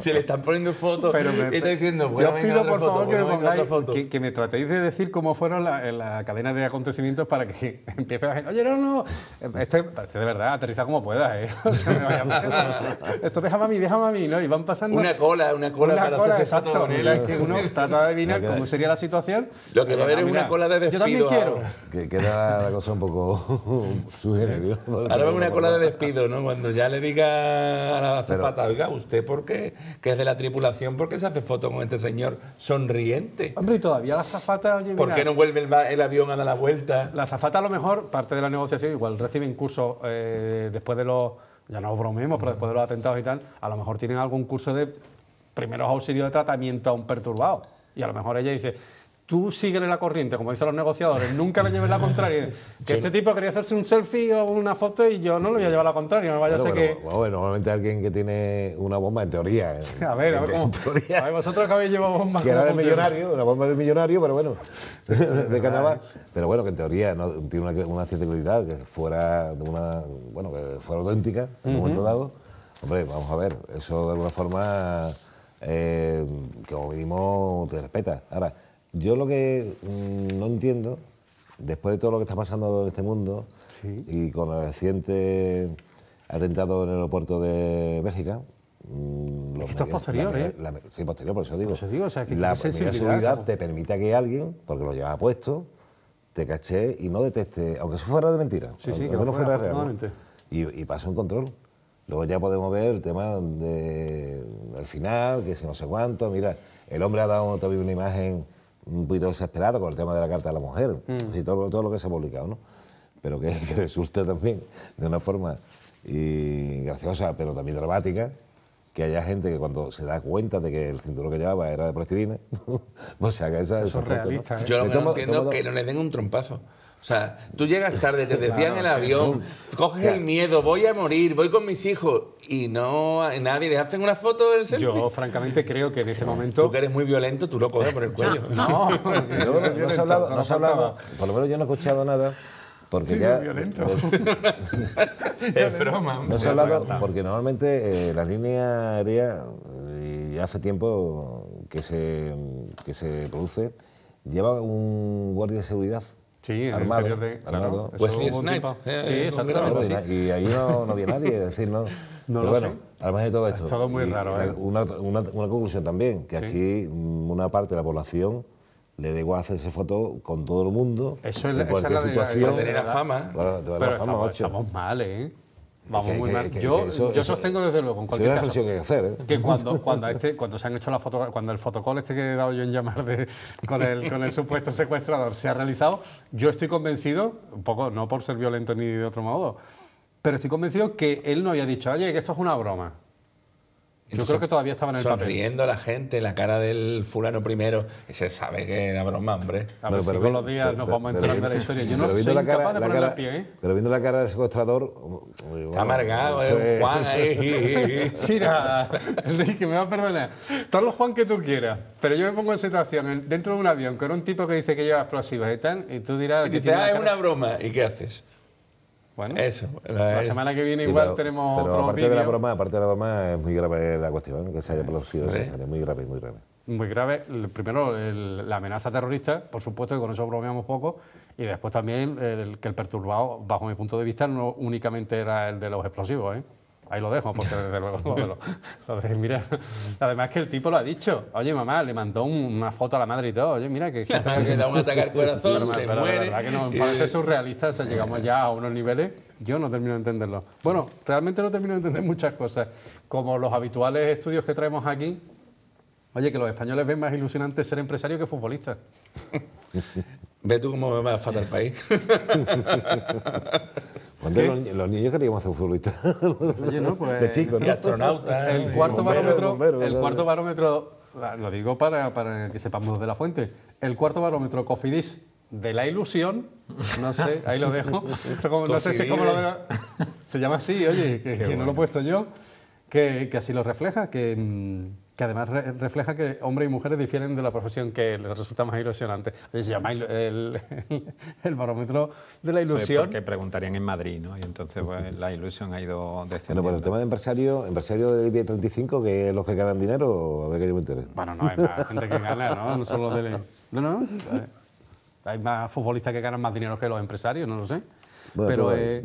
si le están poniendo fotos pero y está diciendo, bueno, Yo pido, por favor, que me pongáis, que, me tratéis de decir cómo fueron la, cadena de acontecimientos para que empiece la gente, oye, no, no, esto parece de verdad, aterriza como puedas, ¿eh? Esto deja a mí, déjame a mí, ¿no? Y van pasando... Una cola, una cola para cola, exacto, ¿no? es que uno trata de adivinar cómo sería la situación. Lo que va a haber es ah, una cola de despido. Yo también quiero. Que queda la cosa un poco sugerida. Ahora va una cola de despido, ¿no? Cuando ya le diga a la azafata, oiga, ¿usted por qué? Que es de la tripulación, ¿por qué se hace foto con este señor sonriente? Hombre, y todavía la azafata... Oye, ¿Por qué no vuelve el, avión a dar la vuelta? La azafata a lo mejor, parte de la negociación, igual recibe incluso eh, después de los ya no bromemos, pero después de los atentados y tal, a lo mejor tienen algún curso de primeros auxilios de tratamiento a un perturbado. Y a lo mejor ella dice, tú en la corriente, como dicen los negociadores, nunca le lleves la contraria. Que este tipo quería hacerse un selfie o una foto y yo no lo voy a llevar a la contraria, No vaya a ser que... Bueno, normalmente alguien que tiene una bomba en teoría. a ver, a ver, cómo, teoría, a ver vosotros que habéis llevado bombas. Que era de millonario, una bomba de millonario, pero bueno, de carnaval. Pero bueno, que en teoría tiene una, cierta credibilidad, que fuera, bueno, que fuera auténtica en un momento dado. Hombre, vamos a ver, eso de alguna forma, eh, como mínimo te respeta. Ahora, yo lo que mm, no entiendo, después de todo lo que está pasando en este mundo y con el reciente atentado en el aeropuerto de México, mm, esto es posterior, ¿eh? La, sí, posterior, por eso digo. la seguridad te permite que alguien, porque lo llevas puesto, te caché y no deteste, aunque eso fuera de mentira, sí, sí, que no fuera, y, y pasa un control. Luego ya podemos ver el tema de, final, que si no sé cuánto, mira, el hombre ha dado también una imagen un poquito desesperado con el tema de la Carta de la Mujer, y mm. todo, todo, lo que se ha publicado, ¿no? Pero que, resulte también de una forma graciosa, pero también dramática, que haya gente que cuando se da cuenta de que el cinturón que llevaba era de plastilina, pues se haga esa... Eso ¿eh? Yo lo que no entiendo que no le den un trompazo. O sea, tú llegas tarde, te desvían el avión, coges el miedo, voy a morir, voy con mis hijos y no nadie le hacen una foto del selfie. Yo francamente creo que en ese momento... Tú que eres muy violento, tú lo coges por el cuello. no, no, no, hablado, no has hablado, por lo menos yo no he escuchado nada. Porque ya. Violento. Pues, es broma. No se hablado, porque normalmente eh, la línea aérea, eh, y hace tiempo que se, que se produce, lleva un guardia de seguridad Sí, armado, el interior de, armado. Pues eh, sí, eh, exactamente. y ahí no, había nadie, es decir, no. no lo bueno, sé. además de todo esto. Ha muy raro. ¿eh? Una, una, conclusión también, que aquí mm, una parte de la población le da igual hacerse foto con todo el mundo. Eso es, la, situación. De la, fama. pero estamos mal, ¿eh? Vamos muy mal. yo, sostengo desde luego, en cualquier caso, que, hacer, ¿eh? que cuando, cuando, este, cuando se han hecho la foto, cuando el fotocall este que he dado yo en llamar de, con, el, con el supuesto secuestrador se ha realizado, yo estoy convencido, un poco, no por ser violento ni de otro modo, pero estoy convencido que él no había dicho, oye, que esto es una broma. Yo creo que todavía estaban en el Sonriendo la gente, la cara del fulano primero, y se sabe que era broma, hombre. A ver pero, si con los días nos vamos a enterar de la historia. Yo no soy la cara, de la pie, ¿eh? Pero viendo la cara del secuestrador... Está amargado, eh, Juan ahí. Mira, Enrique, me va a perdonar. Todos los Juan que tú quieras, pero yo me pongo en situación dentro de un avión con un tipo que dice que lleva explosivas y tal, y tú dirás... Y dice, ah, es una broma. ¿Y qué haces? eso. Eh, la, semana que viene igual tenemos pero aparte de la broma, aparte de la broma es muy grave la cuestión que se haya producido, ese es muy grave, muy grave. Muy grave, primero la amenaza terrorista, por supuesto que con eso bromeamos poco, y después también el, que el perturbado, bajo mi punto de vista, no únicamente era el de los explosivos, ¿eh? ahí lo dejo, porque desde luego de, además que el tipo lo ha dicho. Oye, mamá, le mandó una foto a la madre y todo. Oye, mira que... que te da un ataque al corazón, se La verdad que no parece surrealista, llegamos ya a unos niveles... Yo no termino de entenderlo. Bueno, realmente no termino de entender muchas cosas, como los habituales estudios que traemos aquí. Oye, que los españoles ven más ilusionante ser empresario que futbolista. Ve tú cómo me va falta el país los, niños queríamos hacer un Oye, pues, de chicos, de astronautas. El cuarto barómetro, el cuarto barómetro, ah, lo digo para, para que sepamos de la fuente, el cuarto barómetro Cofidis de la ilusión, no sé, ahí lo dejo, no sé si es como lo de se llama así, oye, que, no lo he puesto yo, que, que así lo refleja, que mm, que además refleja que hombres y mujeres difieren de la profesión que les resulta más ilusionante. Se llama el, barómetro de la ilusión. que preguntarían en Madrid, ¿no? Y entonces pues, la ilusión ha ido descendiendo. Bueno, pero pues el tema de empresario, empresario del ip 35, que los que ganan dinero, a ver qué yo me Bueno, no, hay más gente que gana, ¿no? No solo de... No, no. Hay más futbolistas que ganan más dinero que los empresarios, no lo sé. pero, eh,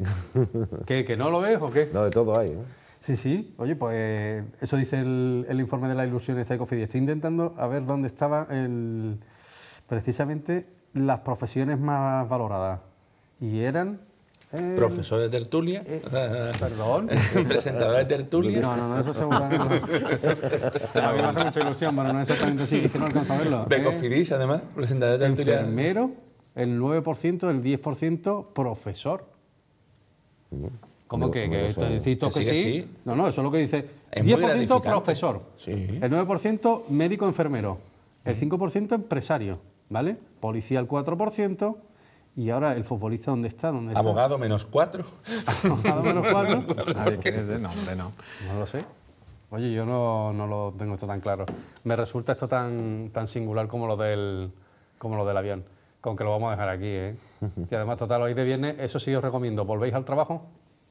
¿que, ¿que no lo ves o qué? No, de todo hay, ¿eh? Sí, sí, oye, pues eso dice el, informe de la ilusión de Ecofidis. Estoy intentando a ver dónde estaban el, precisamente las profesiones más valoradas. Y eran eh, Profesor de tertulia. Eh, perdón. Presentador de tertulia. No, no, no, eso seguramente. mí me hace mucha ilusión, pero no es exactamente así, es que no alcanzo a verlo. De además, presentador de tertulia. Enfermero, el 9%, el 10%, profesor. ¿Cómo que, esto, que, sí? No, no, eso es lo que dice. 10% profesor, el 9% médico enfermero, el 5% empresario, ¿vale? Policía el 4%. Y ahora el futbolista, ¿dónde está? ¿Dónde Abogado menos 4. Abogado menos 4. A ver, nombre? No. no lo sé. Oye, yo no, lo tengo esto tan claro. Me resulta esto tan, tan singular como lo, del, como lo del avión. Con que lo vamos a dejar aquí, ¿eh? Y además, total, hoy de viernes, eso sí os recomiendo. ¿Volvéis al trabajo?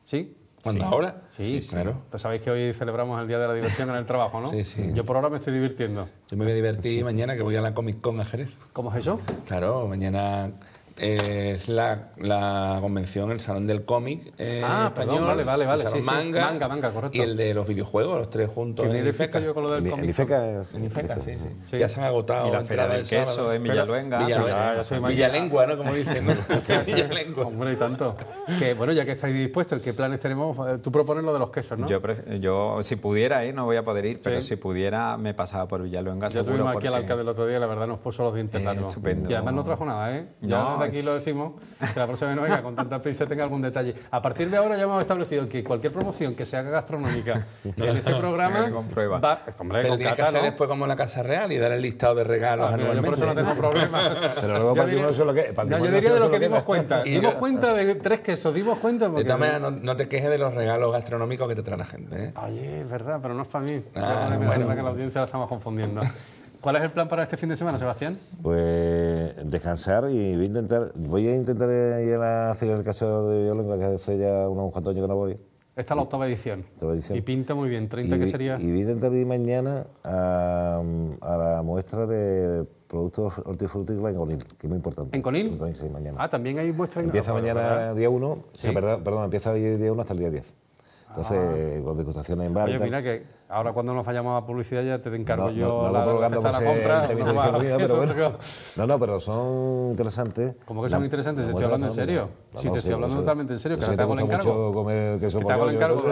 ¿Sí? ¿Cuándo? Sí. cuándo ahora Sí, claro. Pues sabéis que hoy celebramos el Día de la Diversión en el trabajo, ¿no? Sí, sí. Yo por ahora me estoy divirtiendo. Yo me voy a divertir mañana que voy a la Comic Con a Jerez. ¿Cómo es eso? Claro, mañana es la, la, convención, el Salón del Cómic eh, ah, español. vale, vale, vale. manga, manga, manga, correcto. Y el de los videojuegos, los tres juntos. En IFECA. Yo con lo del cómic En IFECA, sí, sí, Ya se han agotado. Y la Feria del, Queso en Villaluenga. Ah, Villalengua, ¿no? Como dicen. Villalengua. Hombre, y tanto. Que, bueno, ya que estáis dispuestos, ¿qué planes tenemos? Eh, tú propones lo de los quesos, ¿no? Yo, yo si pudiera, ¿eh? no voy a poder ir, pero si pudiera, me pasaba por Villaluenga. yo tuvimos aquí al alcalde el otro día, la verdad nos puso los dientes eh, largos. Estupendo. Y además no trajo nada, ¿eh? aquí lo pues. decimos, que la próxima vez no venga con tanta prisa tenga algún detalle. A partir de ahora ya hemos establecido que cualquier promoción que se haga gastronómica en este programa comprueba. va hombre, que hacer después como en la Casa Real y dar el listado de regalos ah, Yo por eso no tengo problema. Pero luego patrimonio diría, lo que... no, yo diría de lo que dimos cuenta. Y dimos cuenta de tres quesos, dimos cuenta... Porque de todas maneras, no, te quejes de los regalos gastronómicos que te trae la gente. ¿eh? Ay, es verdad, pero no es para mí. Ah, bueno. que la audiencia la estamos confundiendo. ¿Cuál es el plan para este fin de semana, Sebastián? Pues descansar y voy a intentar, voy a intentar ir a hacer el del de violencia que hace ya unos cuantos años que no voy. Esta es la octava edición. Y pinta muy bien, 30 y, que sería. Y voy a intentar ir mañana a, la muestra de productos hortifrutícolas en Conil, que es muy importante. ¿En Conil? Sí, mañana. Ah, también hay muestra en Empieza mañana día 1, perdón, empieza hoy día 1 hasta el día 10. Entonces, ah. con degustaciones en barra... Oye, mira que ahora cuando nos fallamos a publicidad ya te encargo yo no, la, la, compra. no, pero bueno. no, no, pero son interesantes. ¿Cómo que son interesantes? Te estoy hablando en serio. Sí, te estoy hablando totalmente en serio, que ahora te hago el encargo. Comer queso que te hago el encargo.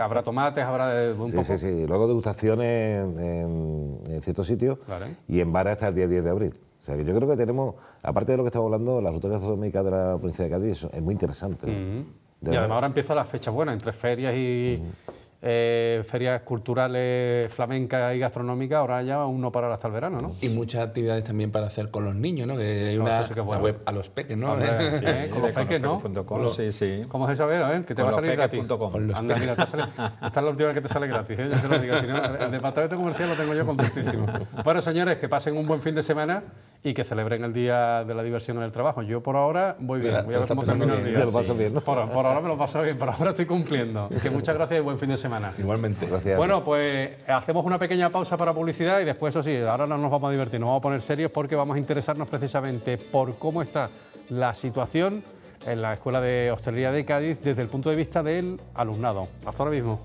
Habrá tomates, habrá un poco. Sí, sí, sí. Luego degustaciones en, ciertos sitios y en barra hasta el día 10 de abril O sea, yo creo que tenemos, aparte de lo que estamos hablando, la ruta gastronómica de la provincia de Cádiz es muy interesante y además ahora empiezan las fechas buenas, entre ferias y mm. eh, ferias culturales, flamencas y gastronómicas, ahora ya uno para hasta el verano, ¿no? Y muchas actividades también para hacer con los niños, ¿no? De ah, una, web a los peques, ¿no? sí, con los peques, ¿no? Con los sí, sí. ¿Cómo es eso? A ver, a ver, que te va a salir gratis. Con los Anda, mira, te sale, esta es la última que te sale gratis, ¿eh? yo te lo digo. Si no, el departamento comercial lo tengo yo contentísimo. bueno, señores, que pasen un buen fin de semana y que celebren el Día de la Diversión en el Trabajo. Yo por ahora voy bien, voy a ver cómo termino el día. por, ahora me lo paso bien, por ahora estoy cumpliendo. Que muchas gracias y buen fin de semana. Igualmente. Gracias. Bueno, pues hacemos una pequeña pausa para publicidad y después, eso sí, ahora no nos vamos a divertir, nos vamos a poner serios porque vamos a interesarnos precisamente por cómo está la situación en la Escuela de Hostelería de Cádiz desde el punto de vista del alumnado. Hasta ahora mismo.